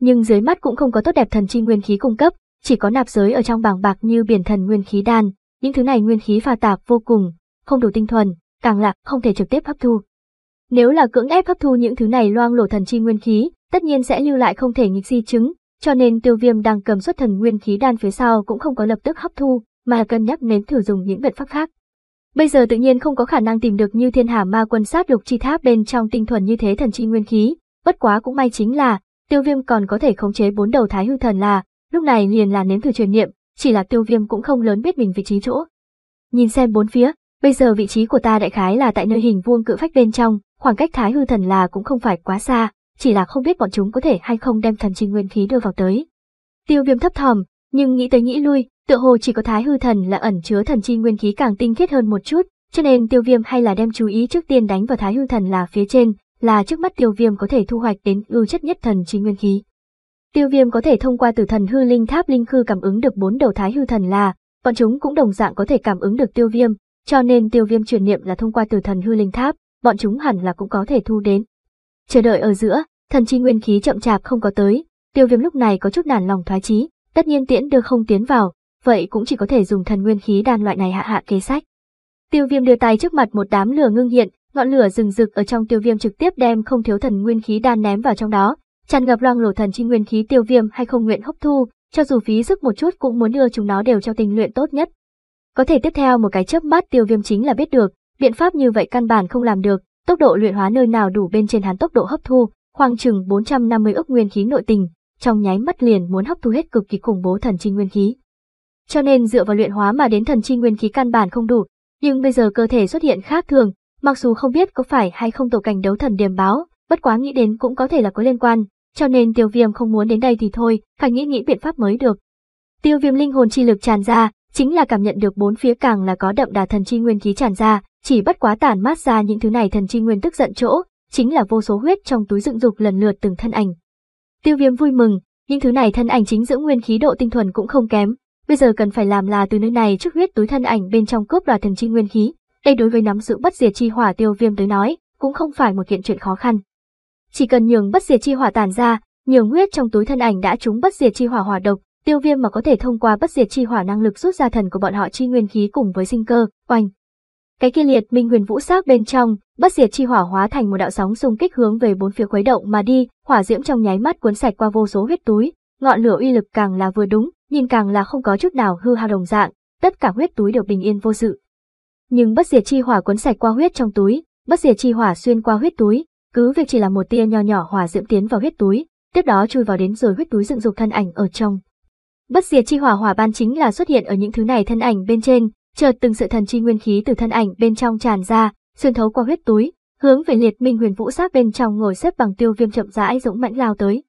Nhưng dưới mắt cũng không có tốt đẹp thần chi nguyên khí cung cấp, chỉ có nạp giới ở trong bảng bạc như biển thần nguyên khí đan, những thứ này nguyên khí pha tạp vô cùng, không đủ tinh thuần, càng lạc không thể trực tiếp hấp thu. Nếu là cưỡng ép hấp thu những thứ này loang lổ thần chi nguyên khí, tất nhiên sẽ lưu lại không thể nghịch di chứng, cho nên Tiêu Viêm đang cầm xuất thần nguyên khí đan phía sau cũng không có lập tức hấp thu, mà cân nhắc đến thử dùng những biện pháp khác. Bây giờ tự nhiên không có khả năng tìm được như thiên hà ma quân sát lục chi tháp bên trong tinh thuần như thế thần chi nguyên khí, bất quá cũng may chính là, tiêu viêm còn có thể khống chế bốn đầu thái hư thần là, lúc này liền là nếm thử truyền niệm, chỉ là tiêu viêm cũng không lớn biết mình vị trí chỗ. Nhìn xem bốn phía, bây giờ vị trí của ta đại khái là tại nơi hình vuông cự phách bên trong, khoảng cách thái hư thần là cũng không phải quá xa, chỉ là không biết bọn chúng có thể hay không đem thần chi nguyên khí đưa vào tới. Tiêu viêm thấp thỏm, nhưng nghĩ tới nghĩ lui, Tựa hồ chỉ có thái hư thần là ẩn chứa thần chi nguyên khí càng tinh khiết hơn một chút, cho nên tiêu viêm hay là đem chú ý trước tiên đánh vào thái hư thần là phía trên, là trước mắt tiêu viêm có thể thu hoạch đến ưu chất nhất thần chi nguyên khí. Tiêu viêm có thể thông qua từ thần hư linh tháp linh khư cảm ứng được bốn đầu thái hư thần là, bọn chúng cũng đồng dạng có thể cảm ứng được tiêu viêm, cho nên tiêu viêm truyền niệm là thông qua từ thần hư linh tháp, bọn chúng hẳn là cũng có thể thu đến. Chờ đợi ở giữa, thần chi nguyên khí chậm chạp không có tới, tiêu viêm lúc này có chút nản lòng thoái chí, tất nhiên tiễn đưa không tiến vào, vậy cũng chỉ có thể dùng thần nguyên khí đan loại này hạ hạ kế sách. Tiêu viêm đưa tay trước mặt một đám lửa ngưng hiện, ngọn lửa rừng rực ở trong tiêu viêm trực tiếp đem không thiếu thần nguyên khí đan ném vào trong đó, tràn ngập loang lổ thần chi nguyên khí tiêu viêm hay không nguyện hấp thu, cho dù phí sức một chút cũng muốn đưa chúng nó đều cho tình luyện tốt nhất. Có thể tiếp theo một cái chớp mắt tiêu viêm chính là biết được, biện pháp như vậy căn bản không làm được, tốc độ luyện hóa nơi nào đủ bên trên hắn tốc độ hấp thu, khoảng chừng 450 ức nguyên khí nội tình, trong nháy mắt liền muốn hấp thu hết cực kỳ khủng bố thần chi nguyên khí. Cho nên dựa vào luyện hóa mà đến thần chi nguyên khí căn bản không đủ, nhưng bây giờ cơ thể xuất hiện khác thường, mặc dù không biết có phải hay không tổ cảnh đấu thần điềm báo, bất quá nghĩ đến cũng có thể là có liên quan, cho nên tiêu viêm không muốn đến đây thì thôi, phải nghĩ nghĩ biện pháp mới được. Tiêu viêm linh hồn chi lực tràn ra, chính là cảm nhận được bốn phía càng là có đậm đà thần chi nguyên khí tràn ra, chỉ bất quá tản mát ra những thứ này thần chi nguyên tức giận chỗ, chính là vô số huyết trong túi dựng dục lần lượt từng thân ảnh. Tiêu viêm vui mừng, những thứ này thân ảnh chính dưỡng nguyên khí độ tinh thuần cũng không kém, Bây giờ cần phải làm là từ nơi này trước huyết túi thân ảnh bên trong cướp đoạt thần chi nguyên khí. Đây đối với nắm giữ bất diệt chi hỏa tiêu viêm tới nói, cũng không phải một kiện chuyện khó khăn. Chỉ cần nhường bất diệt chi hỏa tàn ra, nhường huyết trong túi thân ảnh đã trúng bất diệt chi hỏa hỏa độc, tiêu viêm mà có thể thông qua bất diệt chi hỏa năng lực rút ra thần của bọn họ chi nguyên khí cùng với sinh cơ, oanh. Cái kia liệt minh huyền vũ sát bên trong, bất diệt chi hỏa hóa thành một đạo sóng xung kích hướng về bốn phía khuấy động mà đi, hỏa diễm trong nháy mắt cuốn sạch qua vô số huyết túi, ngọn lửa uy lực càng là vừa đúng, nhìn càng là không có chút nào hư hao đồng dạng, tất cả huyết túi đều bình yên vô sự. Nhưng bất diệt chi hỏa cuốn sạch qua huyết trong túi, bất diệt chi hỏa xuyên qua huyết túi, cứ việc chỉ là một tia nho nhỏ hỏa diễm tiến vào huyết túi, tiếp đó chui vào đến rồi huyết túi dựng dục thân ảnh ở trong. Bất diệt chi hỏa hỏa ban chính là xuất hiện ở những thứ này thân ảnh bên trên, chợt từng sự thần chi nguyên khí từ thân ảnh bên trong tràn ra, xuyên thấu qua huyết túi, hướng về liệt minh huyền vũ sát bên trong ngồi xếp bằng tiêu viêm chậm rãi dũng mãnh lao tới.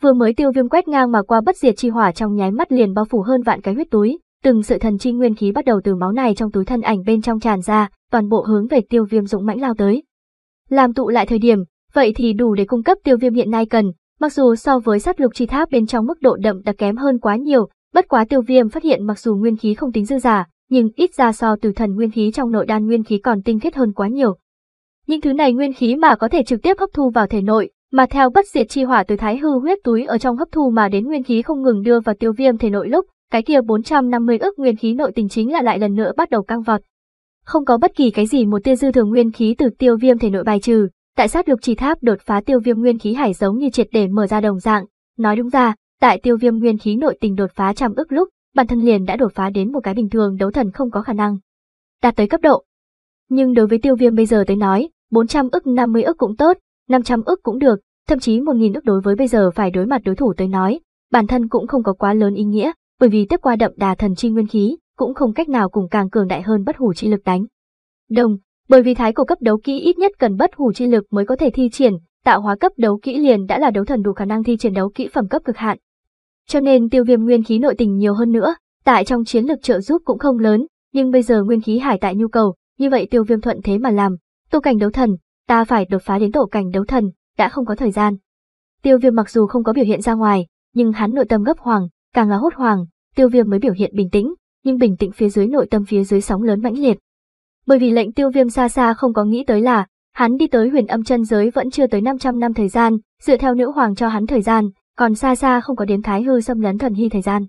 Vừa mới tiêu viêm quét ngang mà qua bất diệt chi hỏa trong nháy mắt liền bao phủ hơn vạn cái huyết túi, từng sự thần chi nguyên khí bắt đầu từ máu này trong túi thân ảnh bên trong tràn ra, toàn bộ hướng về tiêu viêm dũng mãnh lao tới. Làm tụ lại thời điểm, vậy thì đủ để cung cấp tiêu viêm hiện nay cần, mặc dù so với sát lục chi tháp bên trong mức độ đậm đặc kém hơn quá nhiều, bất quá tiêu viêm phát hiện mặc dù nguyên khí không tính dư giả, nhưng ít ra so từ thần nguyên khí trong nội đan nguyên khí còn tinh khiết hơn quá nhiều. Những thứ này nguyên khí mà có thể trực tiếp hấp thu vào thể nội, mà theo bất diệt chi hỏa từ thái hư huyết túi ở trong hấp thu mà đến nguyên khí không ngừng đưa vào tiêu viêm thể nội lúc, cái kia 450 ức nguyên khí nội tình chính là lại lần nữa bắt đầu căng vọt. Không có bất kỳ cái gì một tia dư thừa nguyên khí từ tiêu viêm thể nội bài trừ, tại sát lục chi tháp đột phá tiêu viêm nguyên khí hải giống như triệt để mở ra đồng dạng, nói đúng ra, tại tiêu viêm nguyên khí nội tình đột phá trăm ức lúc, bản thân liền đã đột phá đến một cái bình thường đấu thần không có khả năng đạt tới cấp độ. Nhưng đối với tiêu viêm bây giờ tới nói, 400 ức 50 ức cũng tốt, 500 ức cũng được, thậm chí 1.000 ức đối với bây giờ phải đối mặt đối thủ tới nói, bản thân cũng không có quá lớn ý nghĩa, bởi vì tiếp qua đậm đà thần chi nguyên khí, cũng không cách nào cùng càng cường đại hơn bất hủ chi lực đánh. Đồng, bởi vì thái cổ cấp đấu kỹ ít nhất cần bất hủ chi lực mới có thể thi triển, tạo hóa cấp đấu kỹ liền đã là đấu thần đủ khả năng thi triển đấu kỹ phẩm cấp cực hạn. Cho nên tiêu viêm nguyên khí nội tình nhiều hơn nữa, tại trong chiến lực trợ giúp cũng không lớn, nhưng bây giờ nguyên khí hải tại nhu cầu, như vậy tiêu viêm thuận thế mà làm, tu cảnh đấu thần, ta phải đột phá đến tổ cảnh đấu thần, đã không có thời gian. Tiêu viêm mặc dù không có biểu hiện ra ngoài, nhưng hắn nội tâm gấp hoàng, càng là hốt hoàng, tiêu viêm mới biểu hiện bình tĩnh, nhưng bình tĩnh phía dưới nội tâm phía dưới sóng lớn mãnh liệt. Bởi vì lệnh tiêu viêm xa xa không có nghĩ tới là, hắn đi tới huyền âm chân giới vẫn chưa tới 500 năm thời gian, dựa theo nữ hoàng cho hắn thời gian, còn xa xa không có đến thái hư xâm lấn thần hy thời gian.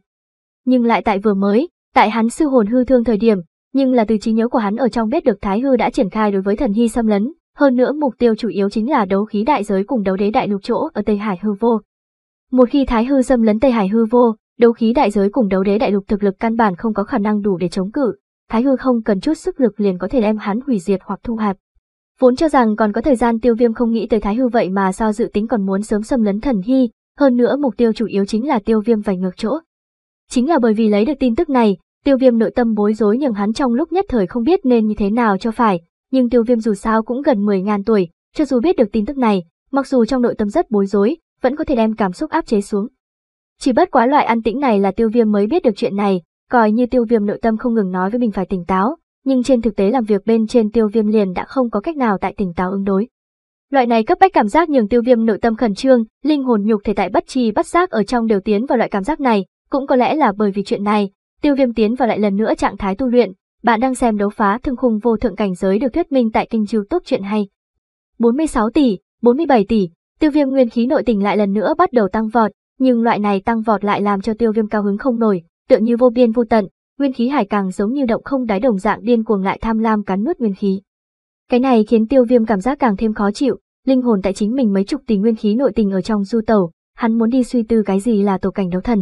Nhưng lại tại vừa mới, tại hắn sư hồn hư thương thời điểm, nhưng là từ trí nhớ của hắn ở trong biết được thái hư đã triển khai đối với thần hy xâm lấn, hơn nữa mục tiêu chủ yếu chính là đấu khí đại giới cùng đấu đế đại lục chỗ ở Tây Hải hư vô. Một khi Thái hư xâm lấn Tây Hải hư vô, đấu khí đại giới cùng đấu đế đại lục thực lực căn bản không có khả năng đủ để chống cự, Thái hư không cần chút sức lực liền có thể đem hắn hủy diệt hoặc thu hẹp. Vốn cho rằng còn có thời gian tiêu viêm không nghĩ tới Thái hư vậy mà sao dự tính còn muốn sớm xâm lấn thần hy, hơn nữa mục tiêu chủ yếu chính là tiêu viêm vành ngược chỗ. Chính là bởi vì lấy được tin tức này, tiêu viêm nội tâm bối rối nhưng hắn trong lúc nhất thời không biết nên như thế nào cho phải, nhưng tiêu viêm dù sao cũng gần mười ngàn tuổi, cho dù biết được tin tức này, mặc dù trong nội tâm rất bối rối, vẫn có thể đem cảm xúc áp chế xuống. Chỉ bất quá loại an tĩnh này là tiêu viêm mới biết được chuyện này, coi như tiêu viêm nội tâm không ngừng nói với mình phải tỉnh táo, nhưng trên thực tế làm việc bên trên tiêu viêm liền đã không có cách nào tại tỉnh táo ứng đối. Loại này cấp bách cảm giác nhường tiêu viêm nội tâm khẩn trương, linh hồn nhục thể tại bất trì bất giác ở trong đều tiến vào loại cảm giác này, cũng có lẽ là bởi vì chuyện này, tiêu viêm tiến vào lại lần nữa trạng thái tu luyện, bạn đang xem đấu phá thương khung vô thượng cảnh giới được thuyết minh tại kênh youtube chuyện hay. 46 tỷ, 47 tỷ, tiêu viêm nguyên khí nội tình lại lần nữa bắt đầu tăng vọt, nhưng loại này tăng vọt lại làm cho tiêu viêm cao hứng không nổi, tựa như vô biên vô tận, nguyên khí hải càng giống như động không đáy đồng dạng điên cuồng lại tham lam cắn nuốt nguyên khí. Cái này khiến tiêu viêm cảm giác càng thêm khó chịu, linh hồn tại chính mình mấy chục tỷ nguyên khí nội tình ở trong du tẩu, hắn muốn đi suy tư cái gì là tổ cảnh đấu thần.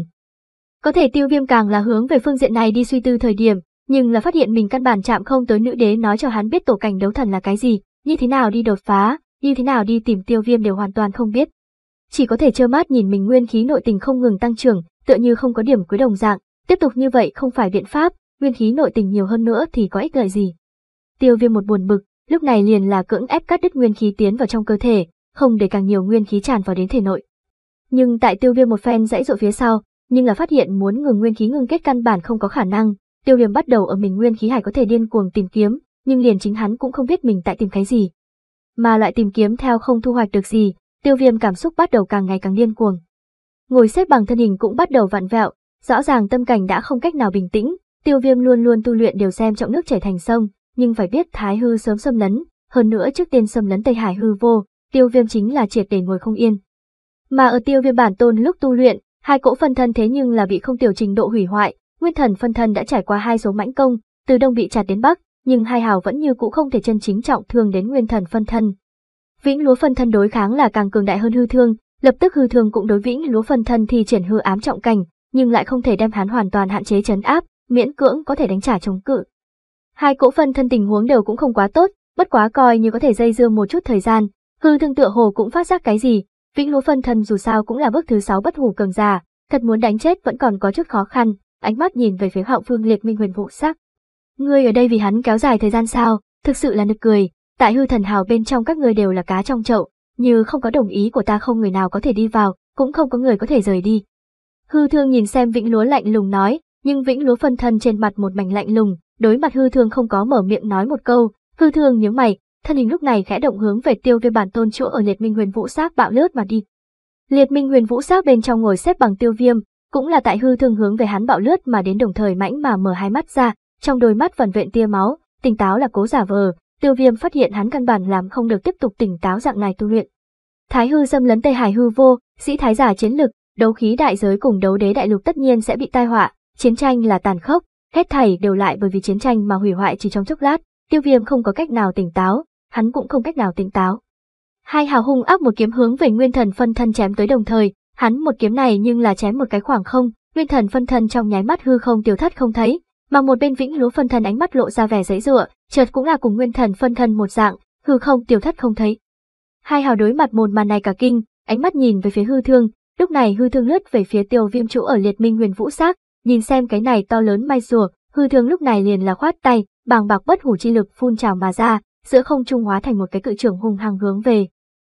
Có thể tiêu viêm càng là hướng về phương diện này đi suy tư thời điểm, nhưng là phát hiện mình căn bản chạm không tới nữ đế nói cho hắn biết tổ cảnh đấu thần là cái gì, như thế nào đi đột phá, như thế nào đi tìm tiêu viêm đều hoàn toàn không biết. Chỉ có thể trơ mắt nhìn mình nguyên khí nội tình không ngừng tăng trưởng, tựa như không có điểm cuối đồng dạng, tiếp tục như vậy không phải biện pháp, nguyên khí nội tình nhiều hơn nữa thì có ích lợi gì. Tiêu viêm một buồn bực, lúc này liền là cưỡng ép cắt đứt nguyên khí tiến vào trong cơ thể, không để càng nhiều nguyên khí tràn vào đến thể nội. Nhưng tại tiêu viêm một phen dãy dụ phía sau, nhưng là phát hiện muốn ngừng nguyên khí ngừng kết căn bản không có khả năng, Tiêu Viêm bắt đầu ở mình nguyên khí hải có thể điên cuồng tìm kiếm, nhưng liền chính hắn cũng không biết mình tại tìm cái gì. Mà loại tìm kiếm theo không thu hoạch được gì, Tiêu Viêm cảm xúc bắt đầu càng ngày càng điên cuồng. Ngồi xếp bằng thân hình cũng bắt đầu vặn vẹo, rõ ràng tâm cảnh đã không cách nào bình tĩnh, Tiêu Viêm luôn luôn tu luyện đều xem trọng nước chảy thành sông, nhưng phải biết Thái hư sớm xâm lấn, hơn nữa trước tiên xâm lấn Tây Hải hư vô, Tiêu Viêm chính là triệt để ngồi không yên. Mà ở Tiêu Viêm bản tôn lúc tu luyện, hai cỗ phần thân thế nhưng là bị không tiểu trình độ hủy hoại, Nguyên thần phân thân đã trải qua hai số mãnh công, từ đông bị chặt đến bắc, nhưng hai hào vẫn như cũ không thể chân chính trọng thương đến nguyên thần phân thân. Vĩnh lúa phân thân đối kháng là càng cường đại hơn hư thương, lập tức hư thương cũng đối vĩnh lúa phân thân thì triển hư ám trọng cảnh, nhưng lại không thể đem hắn hoàn toàn hạn chế chấn áp, miễn cưỡng có thể đánh trả chống cự. Hai cỗ phân thân tình huống đều cũng không quá tốt, bất quá coi như có thể dây dưa một chút thời gian, hư thương tựa hồ cũng phát giác cái gì, vĩnh lúa phân thân dù sao cũng là bước thứ sáu bất hủ cường giả, thật muốn đánh chết vẫn còn có chút khó khăn, ánh mắt nhìn về phía họng phương liệt minh huyền vũ sắc. Ngươi ở đây vì hắn kéo dài thời gian sao, thực sự là nực cười, tại hư thần hào bên trong các ngươi đều là cá trong chậu, như không có đồng ý của ta không người nào có thể đi vào, cũng không có người có thể rời đi. Hư thương nhìn xem vĩnh lúa lạnh lùng nói, nhưng vĩnh lúa phân thân trên mặt một mảnh lạnh lùng, đối mặt hư thương không có mở miệng nói một câu, hư thương nhớ mày, thân hình lúc này khẽ động hướng về tiêu viêm bản tôn chỗ ở liệt minh huyền vũ sắc bạo lướt mà đi. Liệt minh huyền vũ sắc bên trong ngồi xếp bằng tiêu viêm, cũng là tại hư thường hướng về hắn bạo lướt mà đến đồng thời mãnh mà mở hai mắt ra, trong đôi mắt phần vện tia máu, tỉnh táo là cố giả vờ, tiêu viêm phát hiện hắn căn bản làm không được tiếp tục tỉnh táo dạng này tu luyện. Thái hư xâm lấn tây hải hư vô, sĩ thái giả chiến lực, đấu khí đại giới cùng đấu đế đại lục tất nhiên sẽ bị tai họa, chiến tranh là tàn khốc, hết thảy đều lại bởi vì chiến tranh mà hủy hoại chỉ trong chốc lát, tiêu viêm không có cách nào tỉnh táo, hắn cũng không cách nào tỉnh táo. Hai hào hung áp một kiếm hướng về nguyên thần phân thân chém tới đồng thời, Hắn một kiếm này nhưng là chém một cái khoảng không, nguyên thần phân thân trong nháy mắt hư không tiêu thất không thấy, mà một bên vĩnh lúa phân thân ánh mắt lộ ra vẻ dãy dựa, chợt cũng là cùng nguyên thần phân thân một dạng, hư không tiêu thất không thấy. Hai hào đối mặt một màn này cả kinh, ánh mắt nhìn về phía hư thương, lúc này hư thương lướt về phía tiêu viêm chủ ở liệt minh huyền vũ xác, nhìn xem cái này to lớn may rùa, hư thương lúc này liền là khoát tay, bàng bạc bất hủ chi lực phun trào mà ra, giữa không trung hóa thành một cái cự trưởng hùng hăng hướng về.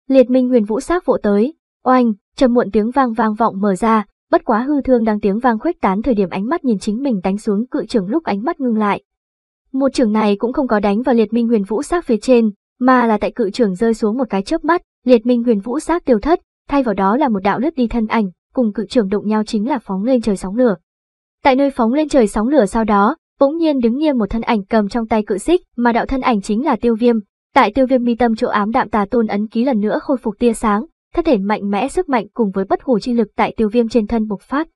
Liệt minh huyền vũ xác vỗ tới, oanh, Trầm muộn tiếng vang vang vọng mở ra, bất quá hư thương đang tiếng vang khuếch tán thời điểm ánh mắt nhìn chính mình đánh xuống cự trưởng lúc ánh mắt ngưng lại. Một trưởng này cũng không có đánh vào liệt minh huyền vũ sát phía trên, mà là tại cự trưởng rơi xuống một cái chớp mắt, liệt minh huyền vũ sát tiêu thất, thay vào đó là một đạo lướt đi thân ảnh, cùng cự trưởng đụng nhau chính là phóng lên trời sóng lửa. Tại nơi phóng lên trời sóng lửa sau đó, bỗng nhiên đứng nghiêm một thân ảnh cầm trong tay cự xích, mà đạo thân ảnh chính là Tiêu Viêm. Tại Tiêu Viêm mi tâm chỗ ám đạm tà tôn ấn ký lần nữa khôi phục tia sáng, thân thể mạnh mẽ sức mạnh cùng với bất hủ chi lực tại tiêu viêm trên thân bộc phát.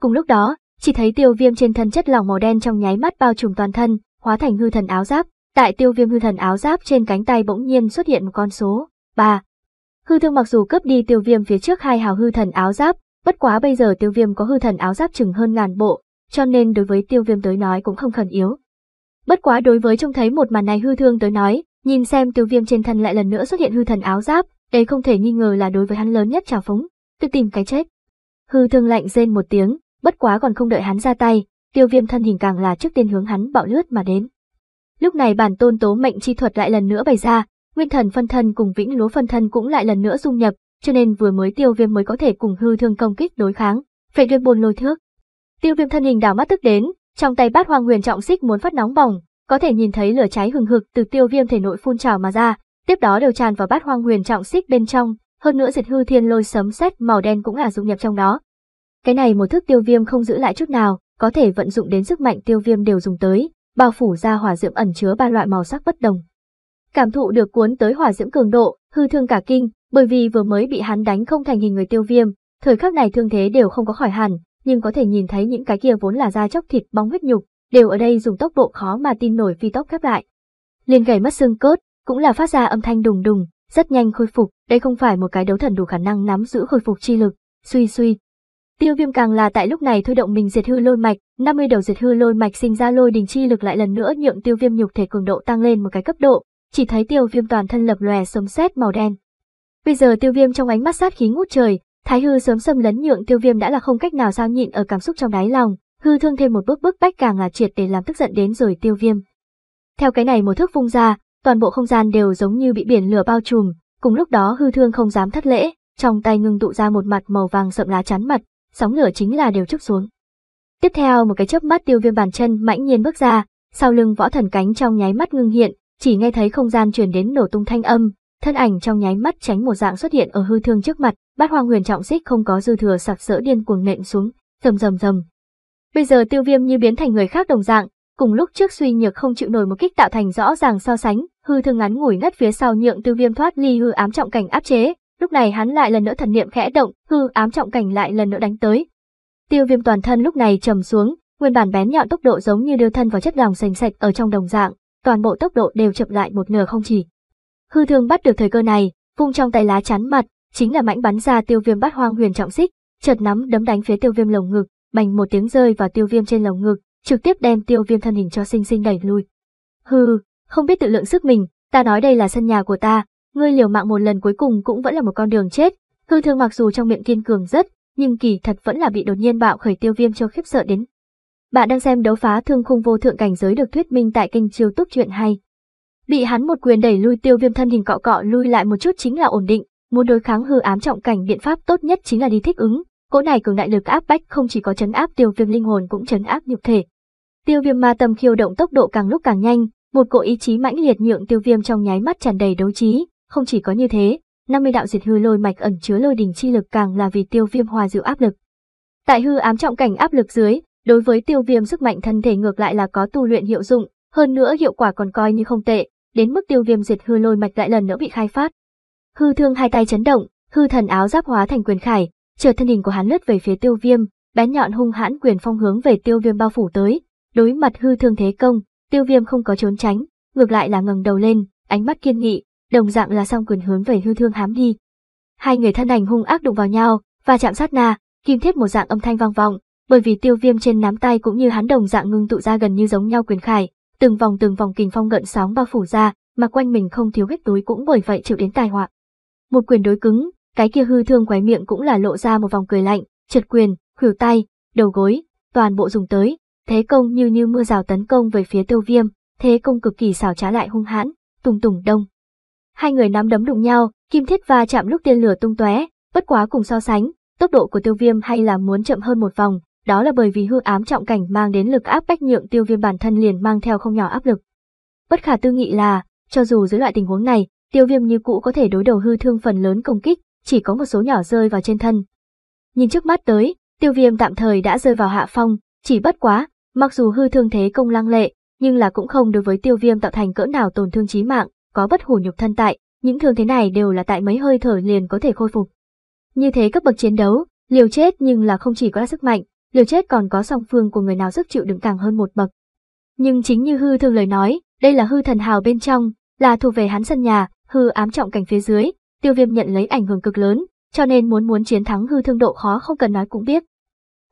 Cùng lúc đó, chỉ thấy tiêu viêm trên thân chất lỏng màu đen trong nháy mắt bao trùm toàn thân, hóa thành hư thần áo giáp, tại tiêu viêm hư thần áo giáp trên cánh tay bỗng nhiên xuất hiện một con số ba. Hư thương mặc dù cướp đi tiêu viêm phía trước hai hào hư thần áo giáp, bất quá bây giờ tiêu viêm có hư thần áo giáp chừng hơn ngàn bộ, cho nên đối với tiêu viêm tới nói cũng không khẩn yếu. Bất quá đối với trông thấy một màn này hư thương tới nói, nhìn xem tiêu viêm trên thân lại lần nữa xuất hiện hư thần áo giáp, đây không thể nghi ngờ là đối với hắn lớn nhất trào phúng, tự tìm cái chết. Hư thương lạnh rên một tiếng, bất quá còn không đợi hắn ra tay, tiêu viêm thân hình càng là trước tiên hướng hắn bạo lướt mà đến. Lúc này bản tôn tố mệnh chi thuật lại lần nữa bày ra, nguyên thần phân thân cùng vĩnh lúa phân thân cũng lại lần nữa dung nhập, cho nên vừa mới tiêu viêm mới có thể cùng hư thương công kích đối kháng, phệ duyên bồn lôi thước. Tiêu viêm thân hình đảo mắt tức đến, trong tay bát hoàng huyền trọng xích muốn phát nóng bỏng, có thể nhìn thấy lửa cháy hừng hực từ tiêu viêm thể nội phun trào mà ra, tiếp đó đều tràn vào bát hoang huyền trọng xích bên trong, hơn nữa diệt hư thiên lôi sấm sét màu đen cũng ả dung nhập trong đó. Cái này một thức tiêu viêm không giữ lại chút nào, có thể vận dụng đến sức mạnh tiêu viêm đều dùng tới, bao phủ ra hỏa diễm ẩn chứa ba loại màu sắc bất đồng. Cảm thụ được cuốn tới hỏa diễm cường độ, hư thương cả kinh, bởi vì vừa mới bị hắn đánh không thành hình người tiêu viêm, thời khắc này thương thế đều không có khỏi hẳn, nhưng có thể nhìn thấy những cái kia vốn là da chóc thịt bóng huyết nhục, đều ở đây dùng tốc độ khó mà tin nổi phi tốc khép lại. liền gầy mất xương cốt, cũng là phát ra âm thanh đùng đùng, rất nhanh khôi phục, đây không phải một cái đấu thần đủ khả năng nắm giữ khôi phục chi lực, suy suy. Tiêu Viêm càng là tại lúc này thôi động mình diệt hư lôi mạch, 50 đầu diệt hư lôi mạch sinh ra lôi đình chi lực lại lần nữa nhượng Tiêu Viêm nhục thể cường độ tăng lên một cái cấp độ, chỉ thấy Tiêu Viêm toàn thân lập lòe sấm sét màu đen. Bây giờ Tiêu Viêm trong ánh mắt sát khí ngút trời, Thái hư sớm xâm lấn nhượng Tiêu Viêm đã là không cách nào sao nhịn ở cảm xúc trong đáy lòng, hư thương thêm một bước bước bách càng là triệt để làm tức giận đến rồi Tiêu Viêm. Theo cái này một thước vung ra, toàn bộ không gian đều giống như bị biển lửa bao trùm, cùng lúc đó hư thương không dám thất lễ, trong tay ngưng tụ ra một mặt màu vàng sậm lá chắn mặt, sóng lửa chính là đều trước xuống. Tiếp theo một cái chớp mắt tiêu viêm bàn chân mãnh nhiên bước ra, sau lưng võ thần cánh trong nháy mắt ngưng hiện, chỉ nghe thấy không gian truyền đến nổ tung thanh âm, thân ảnh trong nháy mắt tránh một dạng xuất hiện ở hư thương trước mặt, bát hoang huyền trọng xích không có dư thừa sặc sỡ điên cuồng nện xuống, rầm rầm rầm. Bây giờ tiêu viêm như biến thành người khác đồng dạng, Cùng lúc trước suy nhược không chịu nổi một kích tạo thành rõ ràng so sánh, hư thương ngắn ngủi ngất phía sau nhượng Tư Viêm thoát ly hư ám trọng cảnh áp chế, lúc này hắn lại lần nữa thần niệm khẽ động, hư ám trọng cảnh lại lần nữa đánh tới. Tiêu Viêm toàn thân lúc này trầm xuống, nguyên bản bén nhọn tốc độ giống như đưa thân vào chất lòng sành sạch ở trong đồng dạng, toàn bộ tốc độ đều chậm lại một nửa không chỉ. Hư Thương bắt được thời cơ này, vung trong tay lá chắn mặt, chính là mãnh bắn ra Tiêu Viêm bắt hoang huyền trọng xích, chợt nắm đấm đánh phía Tiêu Viêm lồng ngực, bành một tiếng rơi vào Tiêu Viêm trên lồng ngực, trực tiếp đem tiêu viêm thân hình cho sinh sinh đẩy lui. Hừ, không biết tự lượng sức mình, ta nói đây là sân nhà của ta, ngươi liều mạng một lần cuối cùng cũng vẫn là một con đường chết. Hư thương mặc dù trong miệng kiên cường rất, nhưng kỳ thật vẫn là bị đột nhiên bạo khởi tiêu viêm cho khiếp sợ đến. Bạn đang xem đấu phá thương khung vô thượng cảnh giới được thuyết minh tại kênh chiêu túc truyện hay. Bị hắn một quyền đẩy lui tiêu viêm thân hình cọ cọ lui lại một chút chính là ổn định, muốn đối kháng hư ám trọng cảnh biện pháp tốt nhất chính là đi thích ứng, Cỗ này cường đại lực áp bách không chỉ có chấn áp tiêu viêm linh hồn cũng chấn áp nhục thể. Tiêu viêm ma tâm khiêu động tốc độ càng lúc càng nhanh, một cỗ ý chí mãnh liệt nhượng tiêu viêm trong nháy mắt tràn đầy đấu trí, không chỉ có như thế, 50 đạo diệt hư lôi mạch ẩn chứa lôi đỉnh chi lực càng là vì tiêu viêm hòa dịu áp lực. Tại hư ám trọng cảnh áp lực dưới, đối với tiêu viêm sức mạnh thân thể ngược lại là có tu luyện hiệu dụng, hơn nữa hiệu quả còn coi như không tệ, đến mức tiêu viêm diệt hư lôi mạch lại lần nữa bị khai phát. Hư thương hai tay chấn động, hư thần áo giáp hóa thành quyền khải, Chờ thân hình của hắn lướt về phía tiêu viêm, bén nhọn hung hãn quyền phong hướng về tiêu viêm bao phủ tới, đối mặt hư thương thế công, tiêu viêm không có trốn tránh, ngược lại là ngẩng đầu lên, ánh mắt kiên nghị, đồng dạng là song quyền hướng về hư thương hám đi. Hai người thân ảnh hung ác đụng vào nhau, và chạm sát na, kim thiết một dạng âm thanh vang vọng, bởi vì tiêu viêm trên nắm tay cũng như hắn đồng dạng ngưng tụ ra gần như giống nhau quyền khải, từng vòng từng vòng kình phong gợn sóng bao phủ ra, mà quanh mình không thiếu huyết túi cũng bởi vậy chịu đến tai họa. Một quyền đối cứng, cái kia hư thương quái miệng cũng là lộ ra một vòng cười lạnh, trượt quyền, khuỷu tay, đầu gối, toàn bộ dùng tới, thế công như như mưa rào tấn công về phía tiêu viêm, thế công cực kỳ xảo trá lại hung hãn, tùng tùng đông. Hai người nắm đấm đụng nhau, kim thiết va chạm lúc tiên lửa tung tóe, bất quá cùng so sánh, tốc độ của tiêu viêm hay là muốn chậm hơn một vòng, đó là bởi vì hư ám trọng cảnh mang đến lực áp bách nhượng tiêu viêm bản thân liền mang theo không nhỏ áp lực. Bất khả tư nghị là, cho dù dưới loại tình huống này, tiêu viêm như cũ có thể đối đầu hư thương phần lớn công kích, chỉ có một số nhỏ rơi vào trên thân. Nhìn trước mắt tới, tiêu viêm tạm thời đã rơi vào hạ phong, chỉ bất quá, mặc dù hư thương thế công lăng lệ, nhưng là cũng không đối với tiêu viêm tạo thành cỡ nào tổn thương chí mạng, có bất hủ nhục thân tại, những thương thế này đều là tại mấy hơi thở liền có thể khôi phục. Như thế cấp bậc chiến đấu, liều chết nhưng là không chỉ có sức mạnh, liều chết còn có song phương của người nào sức chịu đựng càng hơn một bậc. Nhưng chính như hư thương lời nói, đây là hư thần hào bên trong, là thuộc về hắn sân nhà, hư ám trọng cảnh phía dưới, tiêu viêm nhận lấy ảnh hưởng cực lớn, cho nên muốn muốn chiến thắng hư thương độ khó không cần nói cũng biết.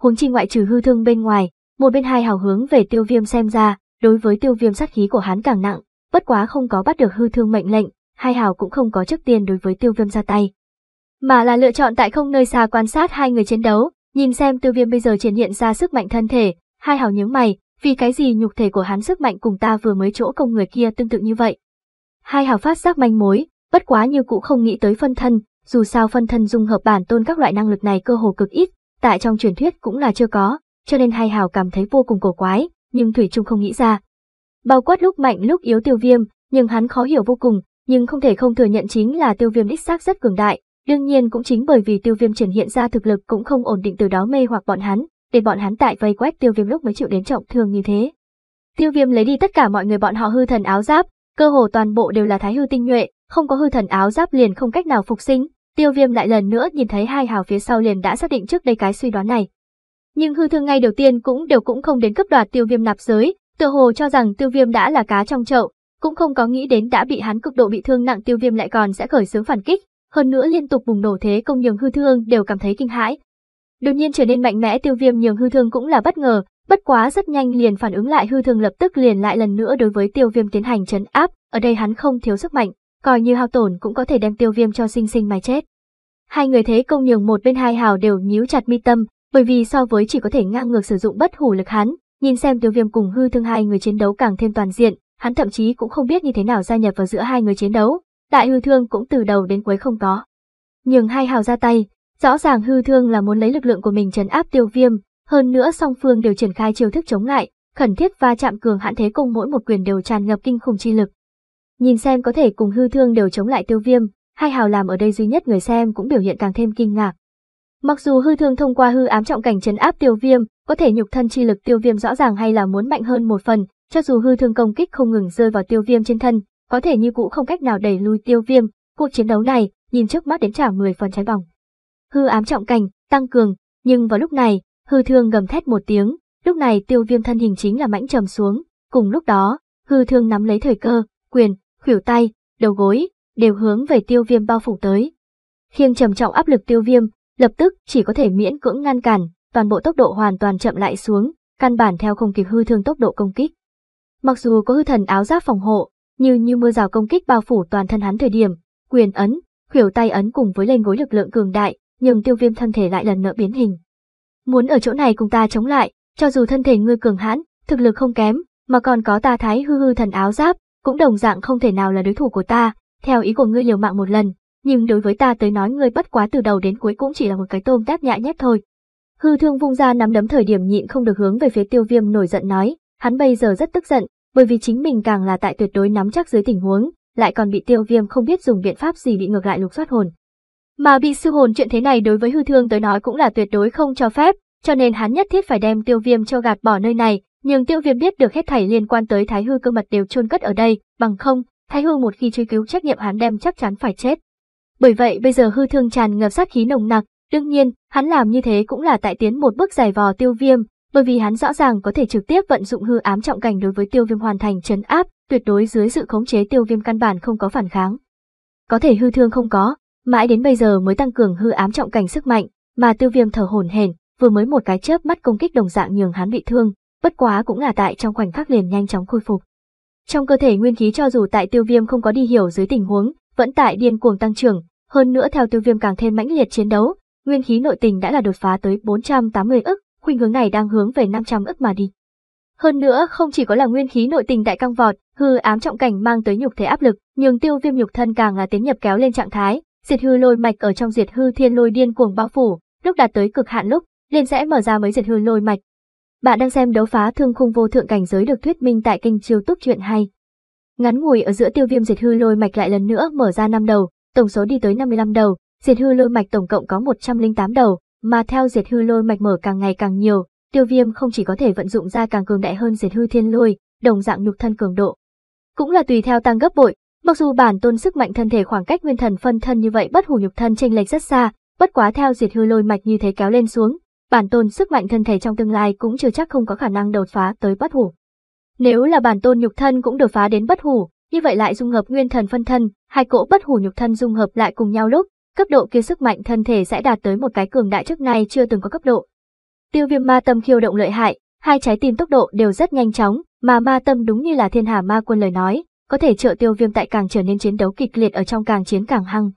Huống chi ngoại trừ hư thương bên ngoài, một bên hai hào hướng về tiêu viêm xem ra, đối với tiêu viêm sát khí của hắn càng nặng, bất quá không có bắt được hư thương mệnh lệnh, hai hào cũng không có trước tiên đối với tiêu viêm ra tay. Mà là lựa chọn tại không nơi xa quan sát hai người chiến đấu, nhìn xem tiêu viêm bây giờ triển hiện ra sức mạnh thân thể, hai hào nhướng mày, vì cái gì nhục thể của hắn sức mạnh cùng ta vừa mới chỗ công người kia tương tự như vậy. Hai hào phát giác manh mối, Bất quá như cũng không nghĩ tới phân thân, dù sao phân thân dung hợp bản tôn các loại năng lực này cơ hồ cực ít, tại trong truyền thuyết cũng là chưa có, cho nên hai hào cảm thấy vô cùng cổ quái, nhưng Thủy Trung không nghĩ ra. Bao quát lúc mạnh lúc yếu tiêu viêm, nhưng hắn khó hiểu vô cùng, nhưng không thể không thừa nhận chính là tiêu viêm đích xác rất cường đại, đương nhiên cũng chính bởi vì tiêu viêm triển hiện ra thực lực cũng không ổn định từ đó mê hoặc bọn hắn, để bọn hắn tại vây quét tiêu viêm lúc mới chịu đến trọng thương như thế. Tiêu viêm lấy đi tất cả mọi người bọn họ hư thần áo giáp, cơ hồ toàn bộ đều là thái hư tinh nhuệ, không có hư thần áo giáp liền không cách nào phục sinh, tiêu viêm lại lần nữa nhìn thấy hai hào phía sau liền đã xác định trước đây cái suy đoán này. Nhưng hư thương ngay đầu tiên cũng đều cũng không đến cấp đoạt tiêu viêm nạp giới, tựa hồ cho rằng tiêu viêm đã là cá trong chậu, cũng không có nghĩ đến đã bị hắn cực độ bị thương nặng tiêu viêm lại còn sẽ khởi xướng phản kích, hơn nữa liên tục bùng nổ thế công nhường hư thương đều cảm thấy kinh hãi. Đột nhiên trở nên mạnh mẽ tiêu viêm nhường hư thương cũng là bất ngờ, bất quá rất nhanh liền phản ứng lại hư thương lập tức liền lại lần nữa đối với tiêu viêm tiến hành chấn áp, ở đây hắn không thiếu sức mạnh coi như hao tổn cũng có thể đem tiêu viêm cho sinh sinh mà chết. Hai người thế công nhường một bên hai hào đều nhíu chặt mi tâm, bởi vì so với chỉ có thể ngang ngược sử dụng bất hủ lực hắn, nhìn xem tiêu viêm cùng hư thương hai người chiến đấu càng thêm toàn diện, hắn thậm chí cũng không biết như thế nào gia nhập vào giữa hai người chiến đấu, đại hư thương cũng từ đầu đến cuối không có. nhường hai hào ra tay, rõ ràng hư thương là muốn lấy lực lượng của mình chấn áp tiêu viêm, hơn nữa song phương đều triển khai chiêu thức chống lại, khẩn thiết va chạm cường hạn thế công mỗi một quyền đều tràn ngập kinh khủng chi lực. Nhìn xem có thể cùng hư thương đều chống lại tiêu viêm, hai hào làm ở đây duy nhất người xem cũng biểu hiện càng thêm kinh ngạc. Mặc dù hư thương thông qua hư ám trọng cảnh chấn áp tiêu viêm, có thể nhục thân chi lực tiêu viêm rõ ràng hay là muốn mạnh hơn một phần, cho dù hư thương công kích không ngừng rơi vào tiêu viêm trên thân, có thể như cũ không cách nào đẩy lui tiêu viêm, cuộc chiến đấu này, nhìn trước mắt đến trả 10 phần trái vòng Hư ám trọng cảnh, tăng cường, nhưng vào lúc này, hư thương gầm thét một tiếng, lúc này tiêu viêm thân hình chính là mãnh trầm xuống, cùng lúc đó, hư thương nắm lấy thời cơ, quyền, khuỷu tay, đầu gối, đều hướng về tiêu viêm bao phủ tới. Khiêng trầm trọng áp lực tiêu viêm, lập tức chỉ có thể miễn cưỡng ngăn cản, toàn bộ tốc độ hoàn toàn chậm lại xuống, căn bản theo không kịp hư thương tốc độ công kích. Mặc dù có hư thần áo giáp phòng hộ, như như mưa rào công kích bao phủ toàn thân hắn thời điểm, quyền ấn, khuỷu tay ấn cùng với lên gối lực lượng cường đại, nhưng tiêu viêm thân thể lại lần nữa biến hình. Muốn ở chỗ này cùng ta chống lại, cho dù thân thể ngươi cường hãn, thực lực không kém, mà còn có ta thái hư hư thần áo giáp, cũng đồng dạng không thể nào là đối thủ của ta, theo ý của ngươi liều mạng một lần, nhưng đối với ta tới nói ngươi bất quá từ đầu đến cuối cũng chỉ là một cái tôm tép nhại nhép thôi. Hư thương vung ra nắm đấm thời điểm nhịn không được hướng về phía tiêu viêm nổi giận nói, hắn bây giờ rất tức giận, bởi vì chính mình càng là tại tuyệt đối nắm chắc dưới tình huống, lại còn bị tiêu viêm không biết dùng biện pháp gì bị ngược lại lục soát hồn. Mà bị sư hồn chuyện thế này đối với hư thương tới nói cũng là tuyệt đối không cho phép, cho nên hắn nhất thiết phải đem tiêu viêm cho gạt bỏ nơi này, nhưng tiêu viêm biết được hết thảy liên quan tới thái hư cơ mật đều chôn cất ở đây, bằng không, thái hư một khi truy cứu trách nhiệm hắn đem chắc chắn phải chết. Bởi vậy bây giờ hư thương tràn ngập sát khí nồng nặc, đương nhiên, hắn làm như thế cũng là tại tiến một bước giải vò tiêu viêm, bởi vì hắn rõ ràng có thể trực tiếp vận dụng hư ám trọng cảnh đối với tiêu viêm hoàn thành chấn áp, tuyệt đối dưới sự khống chế tiêu viêm căn bản không có phản kháng. Có thể hư thương không có, mãi đến bây giờ mới tăng cường hư ám trọng cảnh sức mạnh, mà tiêu viêm thở hổn hển, vừa mới một cái chớp mắt công kích đồng dạng nhường hắn bị thương, bất quá cũng là tại trong khoảnh khắc liền nhanh chóng khôi phục. Trong cơ thể nguyên khí cho dù tại tiêu viêm không có đi hiểu dưới tình huống, vẫn tại điên cuồng tăng trưởng, hơn nữa theo tiêu viêm càng thêm mãnh liệt chiến đấu, nguyên khí nội tình đã là đột phá tới 480 ức, khuynh hướng này đang hướng về 500 ức mà đi. Hơn nữa, không chỉ có là nguyên khí nội tình đại căng vọt, hư ám trọng cảnh mang tới nhục thể áp lực, nhưng tiêu viêm nhục thân càng là tiến nhập kéo lên trạng thái, diệt hư lôi mạch ở trong diệt hư thiên lôi điên cuồng bao phủ, lúc đạt tới cực hạn lúc, liền sẽ mở ra mấy diệt hư lôi mạch, bạn đang xem đấu phá thương khung vô thượng cảnh giới được thuyết minh tại kênh Chiêu Túc truyện Hay. Ngắn ngủi ở giữa tiêu viêm diệt hư lôi mạch lại lần nữa mở ra năm đầu, tổng số đi tới 55 đầu, diệt hư lôi mạch tổng cộng có 108 đầu, mà theo diệt hư lôi mạch mở càng ngày càng nhiều, tiêu viêm không chỉ có thể vận dụng ra càng cường đại hơn diệt hư thiên lôi, đồng dạng nhục thân cường độ. Cũng là tùy theo tăng gấp bội, mặc dù bản tôn sức mạnh thân thể khoảng cách nguyên thần phân thân như vậy bất hủ nhục thân chênh lệch rất xa, bất quá theo diệt hư lôi mạch như thế kéo lên xuống, bản tôn sức mạnh thân thể trong tương lai cũng chưa chắc không có khả năng đột phá tới bất hủ. Nếu là bản tôn nhục thân cũng đột phá đến bất hủ, như vậy lại dung hợp nguyên thần phân thân, hai cỗ bất hủ nhục thân dung hợp lại cùng nhau lúc, cấp độ kia sức mạnh thân thể sẽ đạt tới một cái cường đại trước nay chưa từng có cấp độ. Tiêu Viêm Ma Tâm khiêu động lợi hại, hai trái tim tốc độ đều rất nhanh chóng, mà Ma Tâm đúng như là Thiên Hà Ma Quân lời nói, có thể trợ Tiêu Viêm tại càng trở nên chiến đấu kịch liệt ở trong càng chiến càng hăng.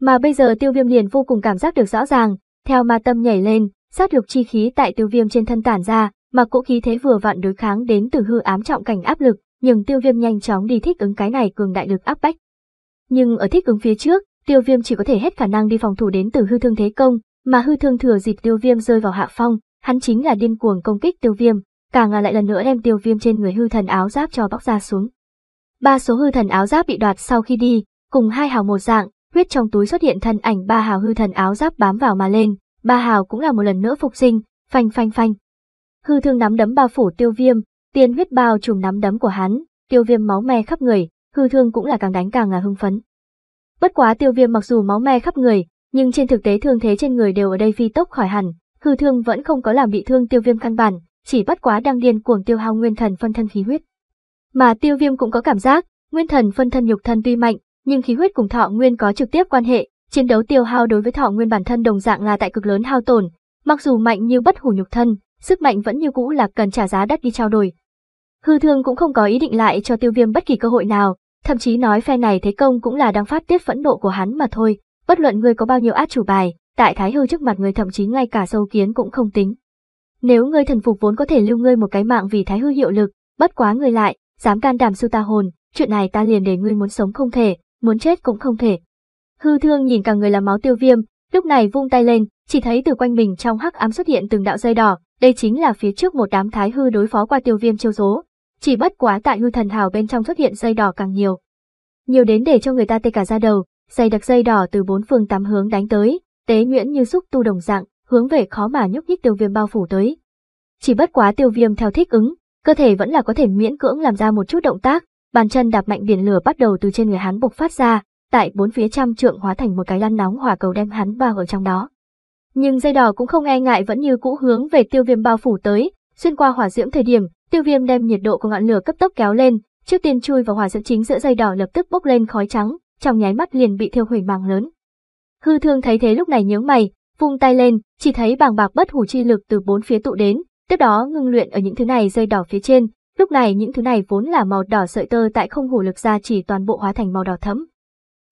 Mà bây giờ Tiêu Viêm liền vô cùng cảm giác được rõ ràng, theo Ma Tâm nhảy lên, sát được chi khí tại tiêu viêm trên thân tản ra, mà cỗ khí thế vừa vặn đối kháng đến từ hư ám trọng cảnh áp lực, nhưng tiêu viêm nhanh chóng đi thích ứng cái này cường đại lực áp bách. Nhưng ở thích ứng phía trước, tiêu viêm chỉ có thể hết khả năng đi phòng thủ đến từ hư thương thế công, mà hư thương thừa dịp tiêu viêm rơi vào hạ phong, hắn chính là điên cuồng công kích tiêu viêm, càng là lại lần nữa đem tiêu viêm trên người hư thần áo giáp cho bóc ra xuống. Ba số hư thần áo giáp bị đoạt sau khi đi, cùng hai hào một dạng, huyết trong túi xuất hiện thân ảnh ba hào hư thần áo giáp bám vào mà lên, ba hào cũng là một lần nữa phục sinh, phanh phanh phanh. Hư thương nắm đấm bao phủ tiêu viêm, tiền huyết bao trùm nắm đấm của hắn, tiêu viêm máu me khắp người, hư thương cũng là càng đánh càng là hưng phấn. Bất quá tiêu viêm mặc dù máu me khắp người, nhưng trên thực tế thương thế trên người đều ở đây phi tốc khỏi hẳn, hư thương vẫn không có làm bị thương tiêu viêm căn bản, chỉ bất quá đang điên cuồng tiêu hao nguyên thần phân thân khí huyết. Mà tiêu viêm cũng có cảm giác, nguyên thần phân thân nhục thân tuy mạnh, nhưng khí huyết cùng thọ nguyên có trực tiếp quan hệ, Chiến đấu tiêu hao đối với thọ nguyên bản thân đồng dạng là tại cực lớn hao tổn, mặc dù mạnh như bất hủ nhục thân, sức mạnh vẫn như cũ là cần trả giá đắt đi trao đổi. Hư thương cũng không có ý định lại cho tiêu viêm bất kỳ cơ hội nào, thậm chí nói phe này thế công cũng là đang phát tiết phẫn nộ của hắn mà thôi, bất luận ngươi có bao nhiêu át chủ bài, tại thái hư trước mặt người thậm chí ngay cả sâu kiến cũng không tính. Nếu ngươi thần phục vốn có thể lưu ngươi một cái mạng vì thái hư hiệu lực, bất quá ngươi lại, dám can đảm sư ta hồn, chuyện này ta liền để ngươi muốn sống không thể, muốn chết cũng không thể. Hư thương nhìn cả người là máu tiêu viêm, lúc này vung tay lên, chỉ thấy từ quanh mình trong hắc ám xuất hiện từng đạo dây đỏ, đây chính là phía trước một đám thái hư đối phó qua tiêu viêm chiêu số. Chỉ bất quá tại hư thần hào bên trong xuất hiện dây đỏ càng nhiều. Nhiều đến để cho người ta tê cả ra đầu, dày đặc dây đỏ từ bốn phương tám hướng đánh tới, tế nhuyễn như xúc tu đồng dạng, hướng về khó mà nhúc nhích tiêu viêm bao phủ tới. Chỉ bất quá tiêu viêm theo thích ứng, cơ thể vẫn là có thể miễn cưỡng làm ra một chút động tác, bàn chân đạp mạnh biển lửa bắt đầu từ trên người hắn bộc phát ra, tại bốn phía trăm trượng hóa thành một cái lăn nóng hỏa cầu đem hắn bao ở trong đó. Nhưng dây đỏ cũng không e ngại vẫn như cũ hướng về tiêu viêm bao phủ tới, xuyên qua hỏa diễm thời điểm, tiêu viêm đem nhiệt độ của ngọn lửa cấp tốc kéo lên, trước tiên chui vào hỏa diễm chính giữa dây đỏ lập tức bốc lên khói trắng, trong nháy mắt liền bị thiêu hủy màng lớn. Hư thương thấy thế lúc này nhướng mày, vung tay lên, chỉ thấy bàng bạc bất hủ chi lực từ bốn phía tụ đến, tiếp đó ngưng luyện ở những thứ này dây đỏ phía trên, lúc này những thứ này vốn là màu đỏ sợi tơ tại không hủ lực ra chỉ toàn bộ hóa thành màu đỏ thẫm.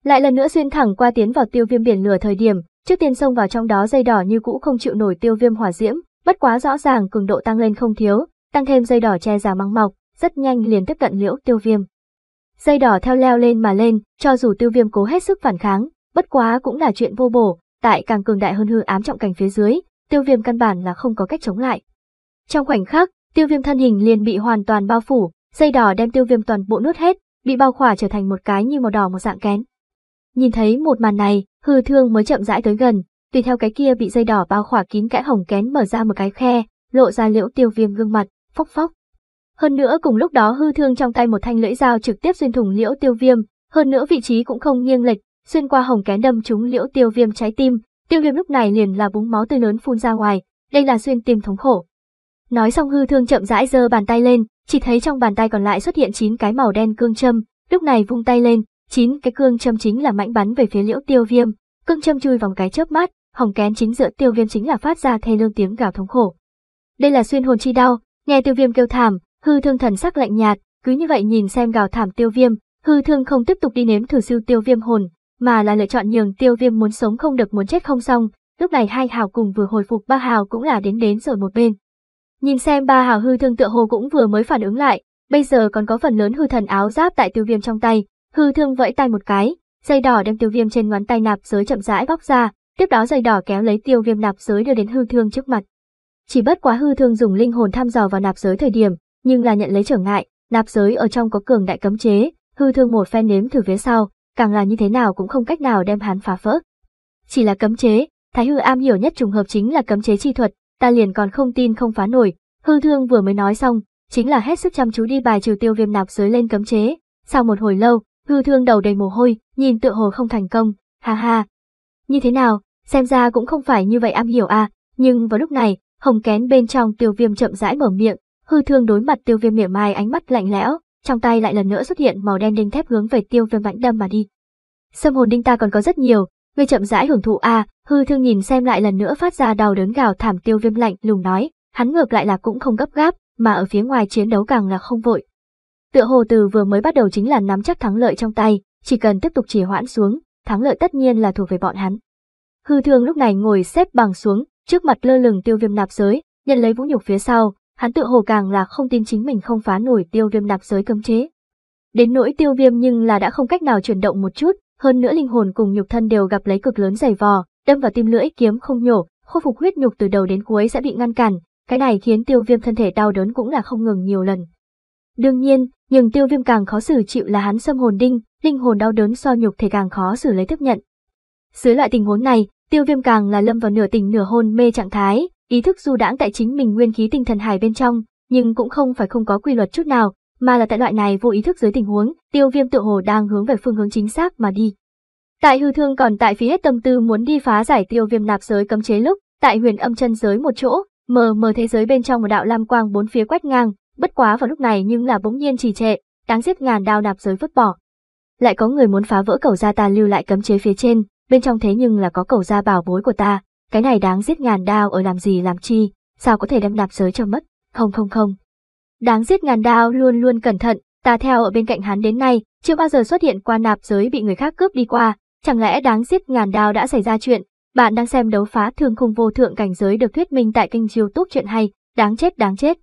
Lại lần nữa xuyên thẳng qua tiến vào tiêu viêm biển lửa thời điểm, trước tiên xông vào trong đó dây đỏ như cũ không chịu nổi tiêu viêm hỏa diễm, bất quá rõ ràng cường độ tăng lên không thiếu, tăng thêm dây đỏ che giả măng mọc, rất nhanh liền tiếp cận liễu tiêu viêm. Dây đỏ theo leo lên mà lên, cho dù tiêu viêm cố hết sức phản kháng, bất quá cũng là chuyện vô bổ, tại càng cường đại hơn hư ám trọng cảnh phía dưới, tiêu viêm căn bản là không có cách chống lại. Trong khoảnh khắc, tiêu viêm thân hình liền bị hoàn toàn bao phủ, dây đỏ đem tiêu viêm toàn bộ nuốt hết, bị bao khỏa trở thành một cái như màu đỏ một dạng kén. Nhìn thấy một màn này, hư thương mới chậm rãi tới gần, tùy theo cái kia bị dây đỏ bao khỏa kín kẽ hồng kén mở ra một cái khe, lộ ra liễu tiêu viêm gương mặt, phốc phốc. Hơn nữa cùng lúc đó hư thương trong tay một thanh lưỡi dao trực tiếp xuyên thủng liễu tiêu viêm, hơn nữa vị trí cũng không nghiêng lệch, xuyên qua hồng kén đâm trúng liễu tiêu viêm trái tim, tiêu viêm lúc này liền là búng máu tươi lớn phun ra ngoài, đây là xuyên tim thống khổ. Nói xong hư thương chậm rãi giơ bàn tay lên, chỉ thấy trong bàn tay còn lại xuất hiện chín cái màu đen cương châm, lúc này vung tay lên, chín Cái cương châm chính là mãnh bắn về phía liễu tiêu viêm, cương châm chui vòng cái chớp mắt, hồng kén chính giữa tiêu viêm chính là phát ra thê lương tiếng gào thống khổ. Đây là xuyên hồn chi đau, nghe tiêu viêm kêu thảm, hư thương thần sắc lạnh nhạt, cứ như vậy nhìn xem gào thảm tiêu viêm, hư thương không tiếp tục đi nếm thử siêu tiêu viêm hồn, mà là lựa chọn nhường tiêu viêm muốn sống không được muốn chết không xong, lúc này hai hào cùng vừa hồi phục ba hào cũng là đến đến rồi một bên. Nhìn xem ba hào hư thương tựa hồ cũng vừa mới phản ứng lại, bây giờ còn có phần lớn hư thần áo giáp tại tiêu viêm trong tay, Hư thương vẫy tay một cái, dây đỏ đem tiêu viêm trên ngón tay nạp giới chậm rãi bóc ra, tiếp đó dây đỏ kéo lấy tiêu viêm nạp giới đưa đến hư thương trước mặt. Chỉ bất quá hư thương dùng linh hồn thăm dò vào nạp giới thời điểm, nhưng là nhận lấy trở ngại, nạp giới ở trong có cường đại cấm chế, hư thương một phen nếm thử phía sau, càng là như thế nào cũng không cách nào đem hắn phá vỡ. Chỉ là cấm chế, Thái Hư am hiểu nhất trùng hợp chính là cấm chế chi thuật, ta liền còn không tin không phá nổi, hư thương vừa mới nói xong, chính là hết sức chăm chú đi bài trừ tiêu viêm nạp giới lên cấm chế, sau một hồi lâu, Ngư thương đầu đầy mồ hôi, nhìn tựa hồ không thành công, ha ha. Như thế nào, xem ra cũng không phải như vậy am hiểu à, nhưng vào lúc này, hồng kén bên trong tiêu viêm chậm rãi mở miệng, hư thương đối mặt tiêu viêm mỉa mai ánh mắt lạnh lẽo, trong tay lại lần nữa xuất hiện màu đen đinh thép hướng về tiêu viêm mãnh đâm mà đi. Sâm hồn đinh ta còn có rất nhiều, ngươi chậm rãi hưởng thụ a, à, hư thương nhìn xem lại lần nữa phát ra đau đớn gào thảm tiêu viêm lạnh lùng nói, hắn ngược lại là cũng không gấp gáp, mà ở phía ngoài chiến đấu càng là không vội, Tựa hồ từ vừa mới bắt đầu chính là nắm chắc thắng lợi trong tay, chỉ cần tiếp tục trì hoãn xuống, thắng lợi tất nhiên là thuộc về bọn hắn. Hư thương lúc này ngồi xếp bằng xuống, trước mặt lơ lửng tiêu viêm nạp giới, nhận lấy vũ nhục phía sau, hắn tựa hồ càng là không tin chính mình không phá nổi tiêu viêm nạp giới cấm chế. Đến nỗi tiêu viêm nhưng là đã không cách nào chuyển động một chút, hơn nữa linh hồn cùng nhục thân đều gặp lấy cực lớn giày vò, đâm vào tim lưỡi kiếm không nhổ, khôi phục huyết nhục từ đầu đến cuối sẽ bị ngăn cản, cái này khiến tiêu viêm thân thể đau đớn cũng là không ngừng nhiều lần. Đương nhiên, nhưng tiêu viêm càng khó xử chịu là hắn xâm hồn đinh, linh hồn đau đớn so nhục thể càng khó xử lấy tiếp nhận. Dưới loại tình huống này, tiêu viêm càng là lâm vào nửa tình nửa hôn mê trạng thái, ý thức du đãng tại chính mình nguyên khí tinh thần hải bên trong, nhưng cũng không phải không có quy luật chút nào, mà là tại loại này vô ý thức dưới tình huống, tiêu viêm tự hồ đang hướng về phương hướng chính xác mà đi. Tại hư thương còn tại phí hết tâm tư muốn đi phá giải tiêu viêm nạp giới cấm chế lúc, tại huyền âm chân giới một chỗ, mờ mờ thế giới bên trong một đạo lam quang bốn phía quét ngang, Bất quá vào lúc này nhưng là bỗng nhiên trì trệ, đáng giết ngàn đao nạp giới vứt bỏ. Lại có người muốn phá vỡ cầu gia ta lưu lại cấm chế phía trên, bên trong thế nhưng là có cầu gia bảo bối của ta, cái này đáng giết ngàn đao ở làm gì làm chi, sao có thể đem nạp giới cho mất, không không không. Đáng giết ngàn đao luôn luôn cẩn thận, ta theo ở bên cạnh hắn đến nay, chưa bao giờ xuất hiện qua nạp giới bị người khác cướp đi qua, chẳng lẽ đáng giết ngàn đao đã xảy ra chuyện, bạn đang xem đấu phá thương khung vô thượng cảnh giới được thuyết minh tại kênh youtube chuyện hay, đáng chết đáng chết,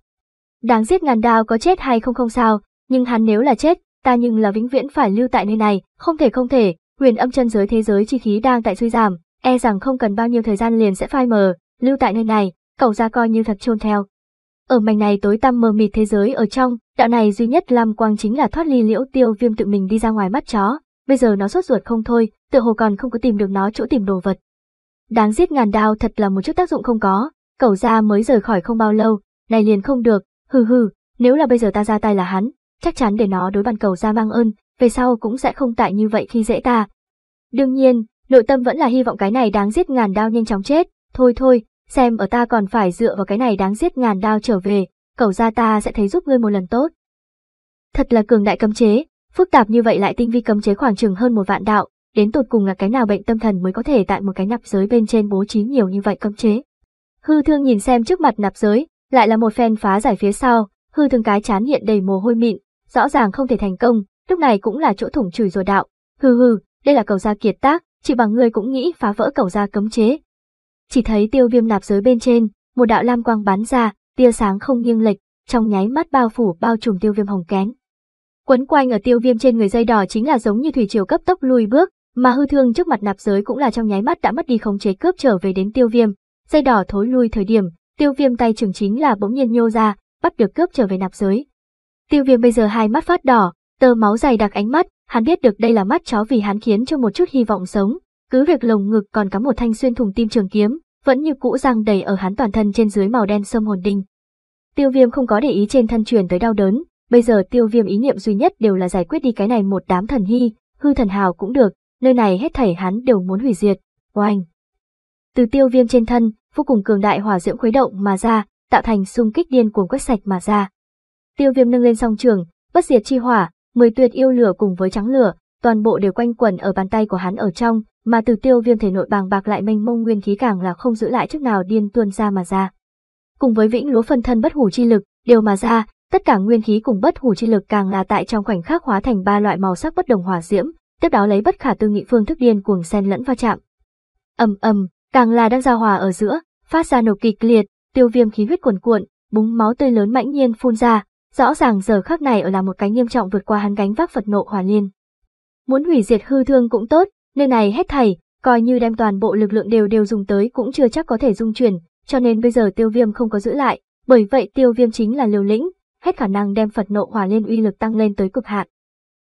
Đáng giết ngàn đao có chết hay không không sao, nhưng hắn nếu là chết, ta nhưng là vĩnh viễn phải lưu tại nơi này, không thể không thể, huyền âm chân giới thế giới chi khí đang tại suy giảm, e rằng không cần bao nhiêu thời gian liền sẽ phai mờ, lưu tại nơi này, cậu ra coi như thật chôn theo. Ở mảnh này tối tăm mờ mịt thế giới ở trong, đạo này duy nhất Lam Quang chính là thoát ly liễu tiêu viêm tự mình đi ra ngoài mắt chó, bây giờ nó sốt ruột không thôi, tựa hồ còn không có tìm được nó chỗ tìm đồ vật. Đáng giết ngàn đao thật là một chút tác dụng không có, cậu ra mới rời khỏi không bao lâu, này liền không được, Hừ hừ, nếu là bây giờ ta ra tay là hắn, chắc chắn để nó đối bàn cầu ra mang ơn, về sau cũng sẽ không tại như vậy khi dễ ta. Đương nhiên, nội tâm vẫn là hy vọng cái này đáng giết ngàn đao nhanh chóng chết, thôi thôi, xem ở ta còn phải dựa vào cái này đáng giết ngàn đao trở về, cầu ra ta sẽ thấy giúp ngươi một lần tốt. Thật là cường đại cấm chế, phức tạp như vậy lại tinh vi cấm chế khoảng chừng hơn một vạn đạo, đến tột cùng là cái nào bệnh tâm thần mới có thể tại một cái nạp giới bên trên bố trí nhiều như vậy cấm chế. Hư thương nhìn xem trước mặt nạp giới, lại là một phen phá giải phía sau, hư thương cái chán hiện đầy mồ hôi mịn, rõ ràng không thể thành công, lúc này cũng là chỗ thủng chửi rồi đạo. hư hư, đây là cầu gia kiệt tác, chỉ bằng ngươi cũng nghĩ phá vỡ cầu gia cấm chế. Chỉ thấy tiêu viêm nạp giới bên trên, một đạo lam quang bắn ra, tia sáng không nghiêng lệch, trong nháy mắt bao phủ bao trùm tiêu viêm hồng kén. Quấn quanh ở tiêu viêm trên người dây đỏ chính là giống như thủy triều cấp tốc lùi bước, mà hư thương trước mặt nạp giới cũng là trong nháy mắt đã mất đi khống chế cướp trở về đến tiêu viêm. Dây đỏ thối lui thời điểm, tiêu viêm tay trưởng chính là bỗng nhiên nhô ra, bắt được cướp trở về nạp giới. Tiêu viêm bây giờ hai mắt phát đỏ, tơ máu dày đặc ánh mắt, hắn biết được đây là mắt chó vì hắn khiến cho một chút hy vọng sống, cứ việc lồng ngực còn cắm một thanh xuyên thùng tim trường kiếm, vẫn như cũ răng đầy ở hắn toàn thân trên dưới màu đen sâm hồn đinh. Tiêu viêm không có để ý trên thân truyền tới đau đớn, bây giờ tiêu viêm ý niệm duy nhất đều là giải quyết đi cái này một đám thần hy, hư thần hào cũng được, nơi này hết thảy hắn đều muốn hủy diệt, oanh. Từ tiêu viêm trên thân, vô cùng cường đại hỏa diễm khuấy động mà ra, tạo thành xung kích điên cuồng quét sạch mà ra. Tiêu viêm nâng lên song trường, bất diệt chi hỏa, mười tuyệt yêu lửa cùng với trắng lửa, toàn bộ đều quanh quẩn ở bàn tay của hắn ở trong, mà từ tiêu viêm thể nội bàng bạc lại mênh mông nguyên khí càng là không giữ lại chút nào điên tuôn ra mà ra. Cùng với vĩnh lúa phân thân bất hủ chi lực, đều mà ra, tất cả nguyên khí cùng bất hủ chi lực càng là tại trong khoảnh khắc hóa thành ba loại màu sắc bất đồng hỏa diễm, tiếp đó lấy bất khả tư nghị phương thức điên cuồng xen lẫn va chạm. Ầm ầm, càng là đang giao hòa ở giữa, phát ra nổ kịch liệt, tiêu viêm khí huyết cuồn cuộn, búng máu tươi lớn mãnh nhiên phun ra, rõ ràng giờ khắc này ở là một cái nghiêm trọng vượt qua hắn gánh vác Phật nộ hòa liên. Muốn hủy diệt hư thương cũng tốt, nơi này hết thảy, coi như đem toàn bộ lực lượng đều đều dùng tới cũng chưa chắc có thể dung chuyển, cho nên bây giờ tiêu viêm không có giữ lại, bởi vậy tiêu viêm chính là liều lĩnh, hết khả năng đem Phật nộ hòa liên uy lực tăng lên tới cực hạn.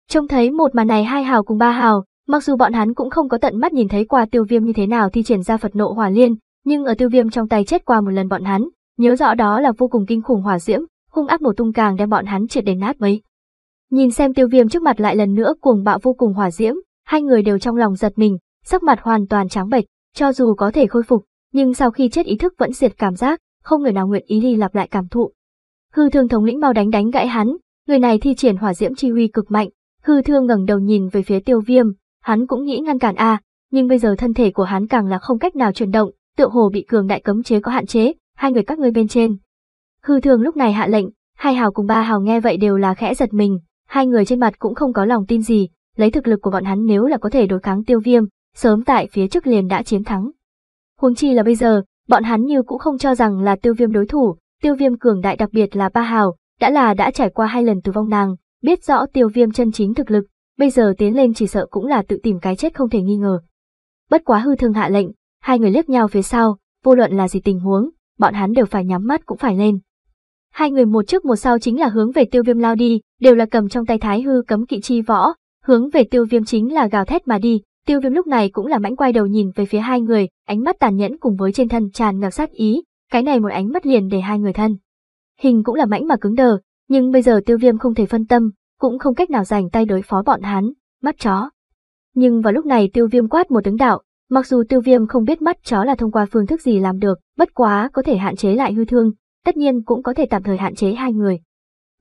Trông thấy một màn này hai hào cùng ba hào, Mặc dù bọn hắn cũng không có tận mắt nhìn thấy qua tiêu viêm như thế nào thi triển ra Phật nộ hỏa liên, nhưng ở tiêu viêm trong tay chết qua một lần bọn hắn, nhớ rõ đó là vô cùng kinh khủng hỏa diễm, hung áp một tung càng đem bọn hắn triệt đến nát mấy. Nhìn xem tiêu viêm trước mặt lại lần nữa cuồng bạo vô cùng hỏa diễm, hai người đều trong lòng giật mình, sắc mặt hoàn toàn trắng bệch, cho dù có thể khôi phục, nhưng sau khi chết ý thức vẫn diệt cảm giác, không người nào nguyện ý đi lặp lại cảm thụ. Hư thương thống lĩnh mau đánh đánh gãy hắn, người này thi triển hỏa diễm chi huy cực mạnh, hư thương ngẩng đầu nhìn về phía tiêu viêm, hắn cũng nghĩ ngăn cản a, nhưng bây giờ thân thể của hắn càng là không cách nào chuyển động, tựa hồ bị cường đại cấm chế có hạn chế, hai người các ngươi bên trên. Hư thường lúc này hạ lệnh, hai hào cùng ba hào nghe vậy đều là khẽ giật mình, hai người trên mặt cũng không có lòng tin gì, lấy thực lực của bọn hắn nếu là có thể đối kháng tiêu viêm, sớm tại phía trước liền đã chiến thắng. Huống chi là bây giờ, bọn hắn như cũng không cho rằng là tiêu viêm đối thủ, tiêu viêm cường đại đặc biệt là ba hào, đã là đã trải qua hai lần tử vong nàng, biết rõ tiêu viêm chân chính thực lực, bây giờ tiến lên chỉ sợ cũng là tự tìm cái chết không thể nghi ngờ. Bất quá hư thương hạ lệnh, hai người liếc nhau phía sau, vô luận là gì tình huống, bọn hắn đều phải nhắm mắt cũng phải lên. Hai người một trước một sau chính là hướng về tiêu viêm lao đi, đều là cầm trong tay thái hư cấm kỵ chi võ, hướng về tiêu viêm chính là gào thét mà đi, tiêu viêm lúc này cũng là mãnh quay đầu nhìn về phía hai người, ánh mắt tàn nhẫn cùng với trên thân tràn ngập sát ý, cái này một ánh mắt liền để hai người thân. Hình cũng là mãnh mà cứng đờ, nhưng bây giờ tiêu viêm không thể phân tâm, cũng không cách nào giành tay đối phó bọn hắn, mắt chó. Nhưng vào lúc này tiêu viêm quát một tiếng đạo, mặc dù tiêu viêm không biết mắt chó là thông qua phương thức gì làm được, bất quá có thể hạn chế lại hư thương, tất nhiên cũng có thể tạm thời hạn chế hai người.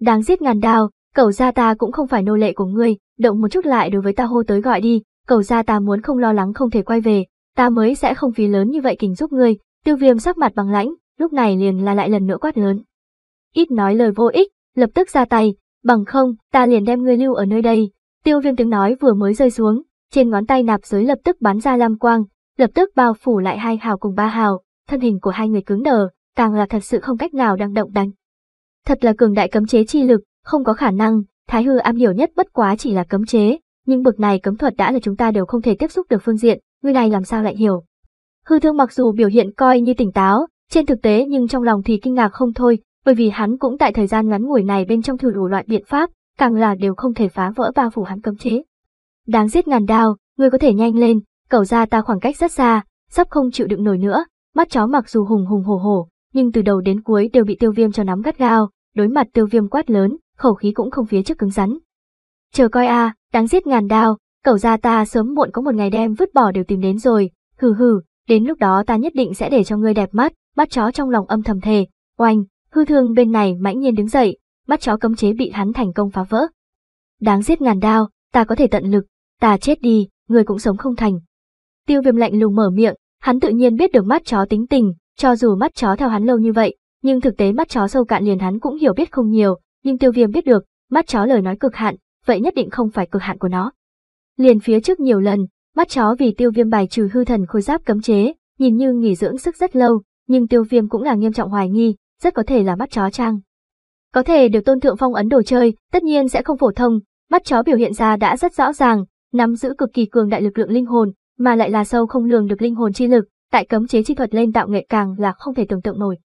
Đáng giết ngàn đao, cầu gia ta cũng không phải nô lệ của ngươi, động một chút lại đối với ta hô tới gọi đi, cầu gia ta muốn không lo lắng không thể quay về, ta mới sẽ không phí lớn như vậy kình giúp ngươi, tiêu viêm sắc mặt bằng lãnh, lúc này liền là lại lần nữa quát lớn. Ít nói lời vô ích, lập tức ra tay, bằng không, ta liền đem ngươi lưu ở nơi đây. Tiêu viêm tiếng nói vừa mới rơi xuống, trên ngón tay nạp giới lập tức bắn ra lam quang, lập tức bao phủ lại hai hào cùng ba hào, thân hình của hai người cứng đờ, càng là thật sự không cách nào đang động đánh. Thật là cường đại cấm chế chi lực, không có khả năng, Thái Hư am hiểu nhất bất quá chỉ là cấm chế, nhưng bực này cấm thuật đã là chúng ta đều không thể tiếp xúc được phương diện, người này làm sao lại hiểu. Hư thương mặc dù biểu hiện coi như tỉnh táo, trên thực tế nhưng trong lòng thì kinh ngạc không thôi, bởi vì hắn cũng tại thời gian ngắn ngủi này bên trong thử đủ loại biện pháp, càng là đều không thể phá vỡ bao phủ hắn cấm chế. Đáng giết ngàn đao, ngươi có thể nhanh lên, cầu ra ta khoảng cách rất xa, sắp không chịu đựng nổi nữa, mắt chó mặc dù hùng hùng hổ hổ, nhưng từ đầu đến cuối đều bị tiêu viêm cho nắm gắt gao, đối mặt tiêu viêm quát lớn, khẩu khí cũng không phía trước cứng rắn. Chờ coi a, đáng giết ngàn đao, cầu ra ta sớm muộn có một ngày đem vứt bỏ đều tìm đến rồi, hừ hừ, đến lúc đó ta nhất định sẽ để cho ngươi đẹp mắt, mắt chó trong lòng âm thầm thề, oanh, Hư thương bên này mãnh nhiên đứng dậy, mắt chó cấm chế bị hắn thành công phá vỡ. Đáng giết ngàn đao, ta có thể tận lực, ta chết đi, người cũng sống không thành. Tiêu viêm lạnh lùng mở miệng, hắn tự nhiên biết được mắt chó tính tình, cho dù mắt chó theo hắn lâu như vậy, nhưng thực tế mắt chó sâu cạn liền hắn cũng hiểu biết không nhiều, nhưng tiêu viêm biết được, mắt chó lời nói cực hạn, vậy nhất định không phải cực hạn của nó. Liền phía trước nhiều lần, mắt chó vì tiêu viêm bài trừ hư thần khôi giáp cấm chế, nhìn như nghỉ dưỡng sức rất lâu, nhưng tiêu viêm cũng là nghiêm trọng hoài nghi, rất có thể là mắt chó trang. Có thể được tôn thượng phong ấn đồ chơi, tất nhiên sẽ không phổ thông, mắt chó biểu hiện ra đã rất rõ ràng, nắm giữ cực kỳ cường đại lực lượng linh hồn, mà lại là sâu không lường được linh hồn chi lực, tại cấm chế chi thuật lên tạo nghệ càng là không thể tưởng tượng nổi.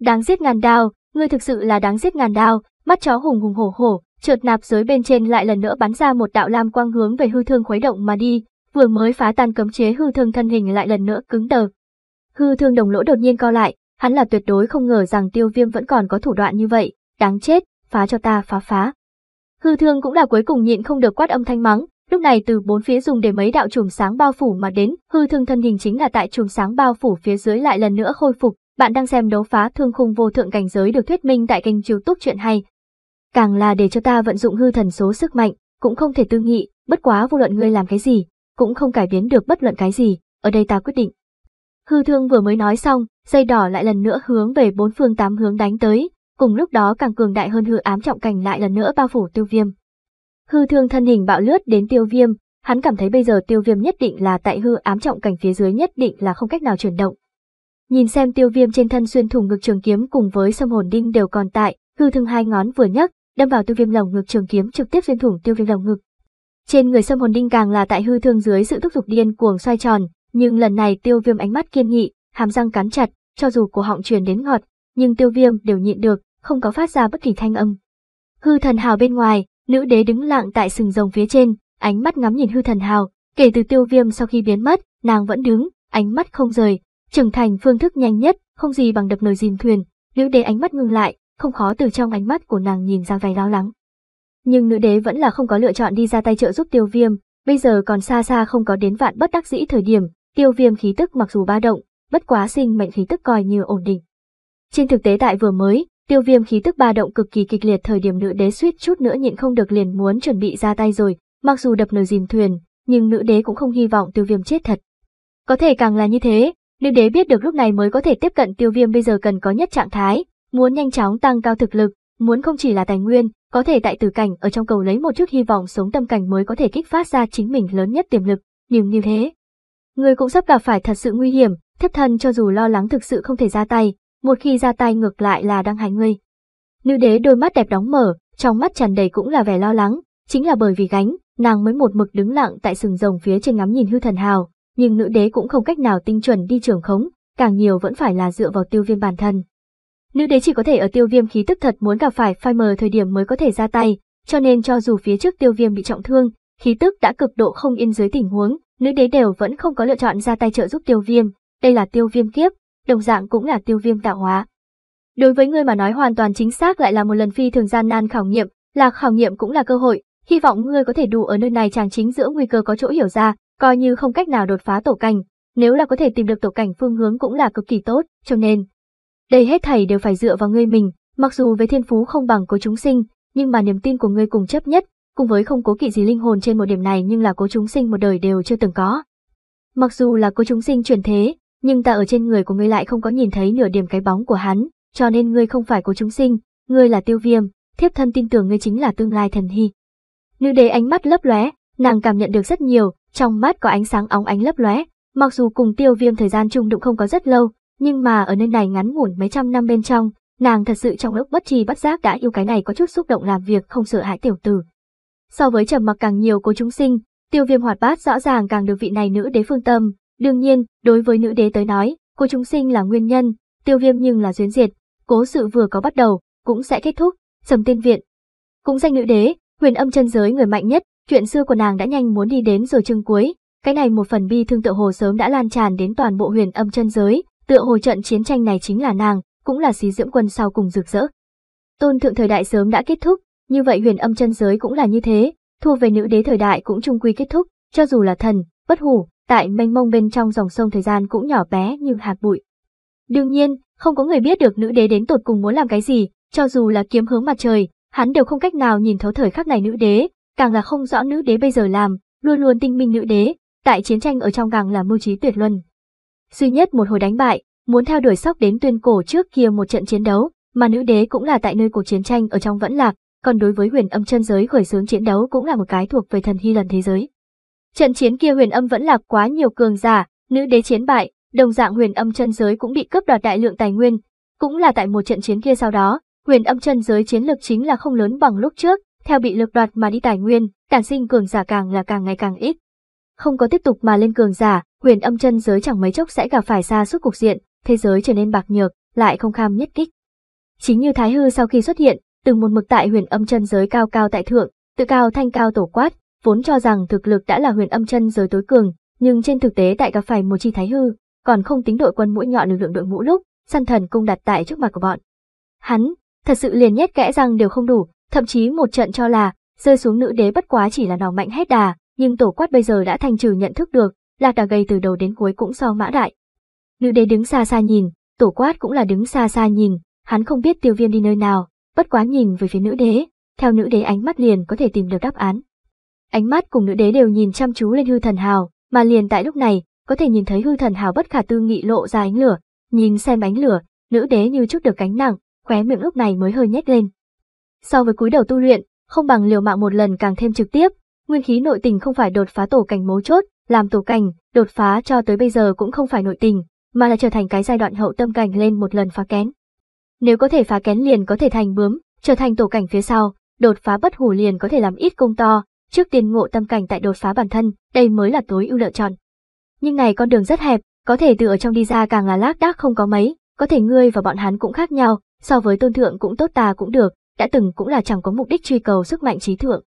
Đáng giết ngàn đao, ngươi thực sự là đáng giết ngàn đao, mắt chó hùng hùng hổ hổ, trượt nạp dưới bên trên lại lần nữa bắn ra một đạo lam quang hướng về hư thương khuấy động mà đi, vừa mới phá tan cấm chế hư thương thân hình lại lần nữa cứng đờ. Hư thương đồng lỗ đột nhiên co lại, Hắn là tuyệt đối không ngờ rằng tiêu viêm vẫn còn có thủ đoạn như vậy, đáng chết, phá cho ta phá phá. Hư thương cũng là cuối cùng nhịn không được quát âm thanh mắng, lúc này từ bốn phía dùng để mấy đạo chùm sáng bao phủ mà đến, hư thương thân hình chính là tại chùm sáng bao phủ phía dưới lại lần nữa khôi phục, bạn đang xem đấu phá thương khung vô thượng cảnh giới được thuyết minh tại kênh youtube chuyện hay. Càng là để cho ta vận dụng hư thần số sức mạnh, cũng không thể tư nghị, bất quá vô luận ngươi làm cái gì, cũng không cải biến được bất luận cái gì, ở đây ta quyết định. Hư thương vừa mới nói xong, dây đỏ lại lần nữa hướng về bốn phương tám hướng đánh tới, cùng lúc đó càng cường đại hơn hư ám trọng cảnh lại lần nữa bao phủ tiêu viêm. Hư thương thân hình bạo lướt đến tiêu viêm, hắn cảm thấy bây giờ tiêu viêm nhất định là tại hư ám trọng cảnh phía dưới nhất định là không cách nào chuyển động. Nhìn xem tiêu viêm trên thân xuyên thủng ngực trường kiếm cùng với sâm hồn đinh đều còn tại, hư thương hai ngón vừa nhấc, đâm vào tiêu viêm lồng ngực trường kiếm trực tiếp xuyên thủng tiêu viêm lồng ngực. Trên người sâm hồn đinh càng là tại hư thương dưới sự thúc giục điên cuồng xoay tròn, nhưng lần này tiêu viêm ánh mắt kiên nghị, hàm răng cắn chặt, cho dù cổ họng truyền đến ngọt, nhưng tiêu viêm đều nhịn được, không có phát ra bất kỳ thanh âm. Hư thần hào bên ngoài, nữ đế đứng lặng tại sừng rồng phía trên, ánh mắt ngắm nhìn hư thần hào, kể từ tiêu viêm sau khi biến mất, nàng vẫn đứng, ánh mắt không rời, trưởng thành phương thức nhanh nhất, không gì bằng đập nồi dìm thuyền, nữ đế ánh mắt ngừng lại, không khó từ trong ánh mắt của nàng nhìn ra vẻ lo lắng. Nhưng nữ đế vẫn là không có lựa chọn đi ra tay trợ giúp tiêu viêm, bây giờ còn xa xa không có đến vạn bất đắc dĩ thời điểm, tiêu viêm khí tức mặc dù ba động, bất quá sinh mệnh khí tức coi như ổn định. Trên thực tế tại vừa mới, tiêu viêm khí tức ba động cực kỳ kịch liệt thời điểm nữ đế suýt chút nữa nhịn không được liền muốn chuẩn bị ra tay rồi, mặc dù đập nồi dìm thuyền, nhưng nữ đế cũng không hy vọng tiêu viêm chết thật. Có thể càng là như thế, nữ đế biết được lúc này mới có thể tiếp cận tiêu viêm bây giờ cần có nhất trạng thái, muốn nhanh chóng tăng cao thực lực, muốn không chỉ là tài nguyên, có thể tại tử cảnh ở trong cầu lấy một chút hy vọng sống tâm cảnh mới có thể kích phát ra chính mình lớn nhất tiềm lực, nhưng như thế. Người cũng sắp gặp phải thật sự nguy hiểm, thiếp thân cho dù lo lắng thực sự không thể ra tay, một khi ra tay ngược lại là đang hại ngươi. Nữ đế đôi mắt đẹp đóng mở, trong mắt tràn đầy cũng là vẻ lo lắng, chính là bởi vì gánh, nàng mới một mực đứng lặng tại sừng rồng phía trên ngắm nhìn hư thần hào, nhưng nữ đế cũng không cách nào tinh chuẩn đi trưởng khống, càng nhiều vẫn phải là dựa vào tiêu viêm bản thân. Nữ đế chỉ có thể ở tiêu viêm khí tức thật muốn gặp phải phai mờ thời điểm mới có thể ra tay, cho nên cho dù phía trước tiêu viêm bị trọng thương, khí tức đã cực độ không yên dưới tình huống, nữ đế đều vẫn không có lựa chọn ra tay trợ giúp tiêu viêm, đây là tiêu viêm kiếp, đồng dạng cũng là tiêu viêm tạo hóa. Đối với ngươi mà nói hoàn toàn chính xác lại là một lần phi thường gian nan khảo nghiệm, là khảo nghiệm cũng là cơ hội, hy vọng ngươi có thể đủ ở nơi này chàng chính giữa nguy cơ có chỗ hiểu ra, coi như không cách nào đột phá tổ cảnh, nếu là có thể tìm được tổ cảnh phương hướng cũng là cực kỳ tốt, cho nên đây hết thảy đều phải dựa vào ngươi mình, mặc dù với thiên phú không bằng cố chúng sinh, nhưng mà niềm tin của ngươi cùng chấp nhất, cùng với không cố kỵ gì linh hồn trên một điểm này nhưng là cố chúng sinh một đời đều chưa từng có. Mặc dù là cố chúng sinh chuyển thế, nhưng ta ở trên người của ngươi lại không có nhìn thấy nửa điểm cái bóng của hắn, cho nên ngươi không phải cố chúng sinh, ngươi là tiêu viêm, thiếp thân tin tưởng ngươi chính là tương lai thần hy. Nữ đế ánh mắt lấp lóe, nàng cảm nhận được rất nhiều, trong mắt có ánh sáng óng ánh lấp lóe, mặc dù cùng tiêu viêm thời gian chung đụng không có rất lâu, nhưng mà ở nơi này ngắn ngủn mấy trăm năm bên trong, nàng thật sự trong lúc bất trì bất giác đã yêu cái này có chút xúc động làm việc không sợ hãi tiểu tử. So với trầm mặc càng nhiều cố chúng sinh, tiêu viêm hoạt bát rõ ràng càng được vị này nữ đế phương tâm, Đương nhiên, đối với nữ đế tới nói, cô chúng sinh là nguyên nhân, tiêu viêm nhưng là duyên diệt, cố sự vừa có bắt đầu, cũng sẽ kết thúc, sầm tiên viện. Cũng danh nữ đế, huyền âm chân giới người mạnh nhất, chuyện xưa của nàng đã nhanh muốn đi đến rồi chương cuối, cái này một phần bi thương tựa hồ sớm đã lan tràn đến toàn bộ huyền âm chân giới, tựa hồ trận chiến tranh này chính là nàng, cũng là xí dưỡng quân sau cùng rực rỡ. Tôn thượng thời đại sớm đã kết thúc, như vậy huyền âm chân giới cũng là như thế, thua về nữ đế thời đại cũng chung quy kết thúc, cho dù là thần, bất hủ, Tại mênh mông bên trong dòng sông thời gian cũng nhỏ bé như hạt bụi. Đương nhiên, không có người biết được nữ đế đến tột cùng muốn làm cái gì, cho dù là kiếm hướng mặt trời, hắn đều không cách nào nhìn thấu thời khắc này nữ đế, càng là không rõ nữ đế bây giờ làm, luôn luôn tinh minh nữ đế, tại chiến tranh ở trong càng là mưu trí tuyệt luân. Duy nhất một hồi đánh bại, muốn theo đuổi sóc đến tuyên cổ trước kia một trận chiến đấu, mà nữ đế cũng là tại nơi cuộc chiến tranh ở trong vẫn lạc, còn đối với huyền âm chân giới khởi xướng chiến đấu cũng là một cái thuộc về thần hy lần thế giới. Trận chiến kia huyền âm vẫn lạc quá nhiều cường giả, nữ đế chiến bại, đồng dạng huyền âm chân giới cũng bị cướp đoạt đại lượng tài nguyên. Cũng là tại một trận chiến kia sau đó, huyền âm chân giới chiến lược chính là không lớn bằng lúc trước, theo bị lược đoạt mà đi tài nguyên, đản sinh cường giả càng là càng ngày càng ít. Không có tiếp tục mà lên cường giả, huyền âm chân giới chẳng mấy chốc sẽ gặp phải xa suốt cục diện, thế giới trở nên bạc nhược, lại không kham nhất kích. Chính như Thái Hư sau khi xuất hiện, từng một mực tại huyền âm chân giới cao cao tại thượng, tự cao thanh cao tổ quát, vốn cho rằng thực lực đã là huyền âm chân giới tối cường, nhưng trên thực tế tại gặp phải một chi thái hư, còn không tính đội quân mũi nhọn lực lượng đội ngũ lúc, săn thần cung đặt tại trước mặt của bọn. Hắn, thật sự liền nhét kẽ rằng đều không đủ, thậm chí một trận cho là, rơi xuống nữ đế bất quá chỉ là nỏ mạnh hết đà, nhưng tổ quát bây giờ đã thành trừ nhận thức được, lạc đà gây từ đầu đến cuối cũng so mã đại. Nữ đế đứng xa xa nhìn, tổ quát cũng là đứng xa xa nhìn, hắn không biết tiêu viêm đi nơi nào, bất quá nhìn về phía nữ đế, theo nữ đế ánh mắt liền có thể tìm được đáp án ánh mắt cùng nữ đế đều nhìn chăm chú lên hư thần hào, mà liền tại lúc này, có thể nhìn thấy hư thần hào bất khả tư nghị lộ ra ánh lửa, nhìn xem ánh lửa, nữ đế như chút được cánh nặng, khóe miệng lúc này mới hơi nhếch lên. So với cúi đầu tu luyện, không bằng liều mạng một lần càng thêm trực tiếp, nguyên khí nội tình không phải đột phá tổ cảnh mấu chốt, làm tổ cảnh, đột phá cho tới bây giờ cũng không phải nội tình, mà là trở thành cái giai đoạn hậu tâm cảnh lên một lần phá kén. Nếu có thể phá kén liền có thể thành bướm, trở thành tổ cảnh phía sau, đột phá bất hủ liền có thể làm ít công to, Trước tiên ngộ tâm cảnh tại đột phá bản thân, đây mới là tối ưu lựa chọn. Nhưng này con đường rất hẹp, có thể từ ở trong đi ra càng là lác đác không có mấy, có thể ngươi và bọn hắn cũng khác nhau, so với tôn thượng cũng tốt ta cũng được, đã từng cũng là chẳng có mục đích truy cầu sức mạnh trí thượng.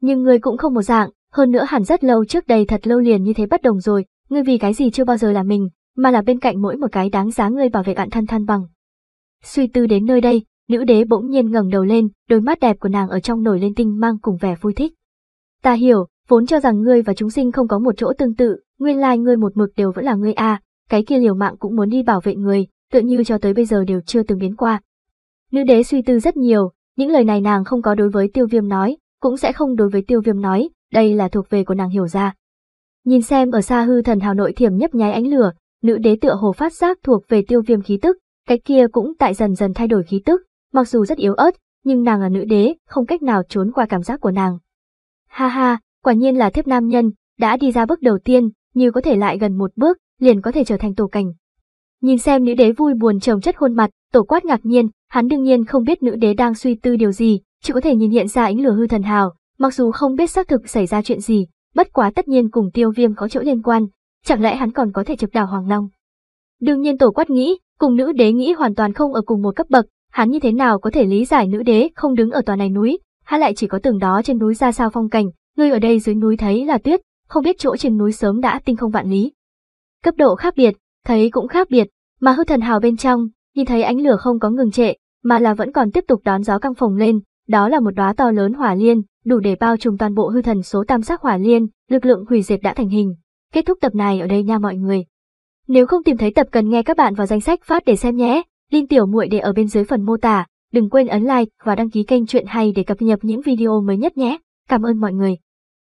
Nhưng ngươi cũng không một dạng, hơn nữa hẳn rất lâu trước đây thật lâu liền như thế bất đồng rồi, ngươi vì cái gì chưa bao giờ là mình, mà là bên cạnh mỗi một cái đáng giá ngươi bảo vệ bạn thân than bằng. Suy tư đến nơi đây, nữ đế bỗng nhiên ngẩng đầu lên, đôi mắt đẹp của nàng ở trong nổi lên tinh mang cùng vẻ vui thích. Ta hiểu, vốn cho rằng ngươi và chúng sinh không có một chỗ tương tự, nguyên lai like ngươi một mực đều vẫn là ngươi a, cái kia liều mạng cũng muốn đi bảo vệ người, tựa như cho tới bây giờ đều chưa từng biến qua. Nữ đế suy tư rất nhiều, những lời này nàng không có đối với tiêu viêm nói, cũng sẽ không đối với tiêu viêm nói, đây là thuộc về của nàng hiểu ra. Nhìn xem ở xa hư thần hào nội thiểm nhấp nháy ánh lửa, nữ đế tựa hồ phát giác thuộc về tiêu viêm khí tức, cái kia cũng tại dần dần thay đổi khí tức, mặc dù rất yếu ớt, nhưng nàng là nữ đế, không cách nào trốn qua cảm giác của nàng. Ha ha, quả nhiên là thiếp nam nhân, đã đi ra bước đầu tiên, như có thể lại gần một bước, liền có thể trở thành tổ cảnh. Nhìn xem nữ đế vui buồn trồng chất khuôn mặt, tổ quát ngạc nhiên, hắn đương nhiên không biết nữ đế đang suy tư điều gì, chỉ có thể nhìn hiện ra ánh lửa hư thần hào, mặc dù không biết xác thực xảy ra chuyện gì, bất quá tất nhiên cùng tiêu viêm có chỗ liên quan, chẳng lẽ hắn còn có thể trực đảo Hoàng Long. Đương nhiên tổ quát nghĩ, cùng nữ đế nghĩ hoàn toàn không ở cùng một cấp bậc, hắn như thế nào có thể lý giải nữ đế không đứng ở tòa này núi, há lại chỉ có tường đó trên núi ra sao phong cảnh, ngươi ở đây dưới núi thấy là tuyết, không biết chỗ trên núi sớm đã tinh không vạn lý. Cấp độ khác biệt, thấy cũng khác biệt, mà hư thần hào bên trong, nhìn thấy ánh lửa không có ngừng trệ, mà là vẫn còn tiếp tục đón gió căng phồng lên, đó là một đóa to lớn hỏa liên, đủ để bao trùm toàn bộ hư thần số tam sắc hỏa liên, lực lượng hủy diệt đã thành hình. Kết thúc tập này ở đây nha mọi người. Nếu không tìm thấy tập cần nghe các bạn vào danh sách phát để xem nhé. Linh tiểu muội để ở bên dưới phần mô tả, Đừng quên ấn like và đăng ký kênh Chuyện Hay để cập nhật những video mới nhất nhé. Cảm ơn mọi người.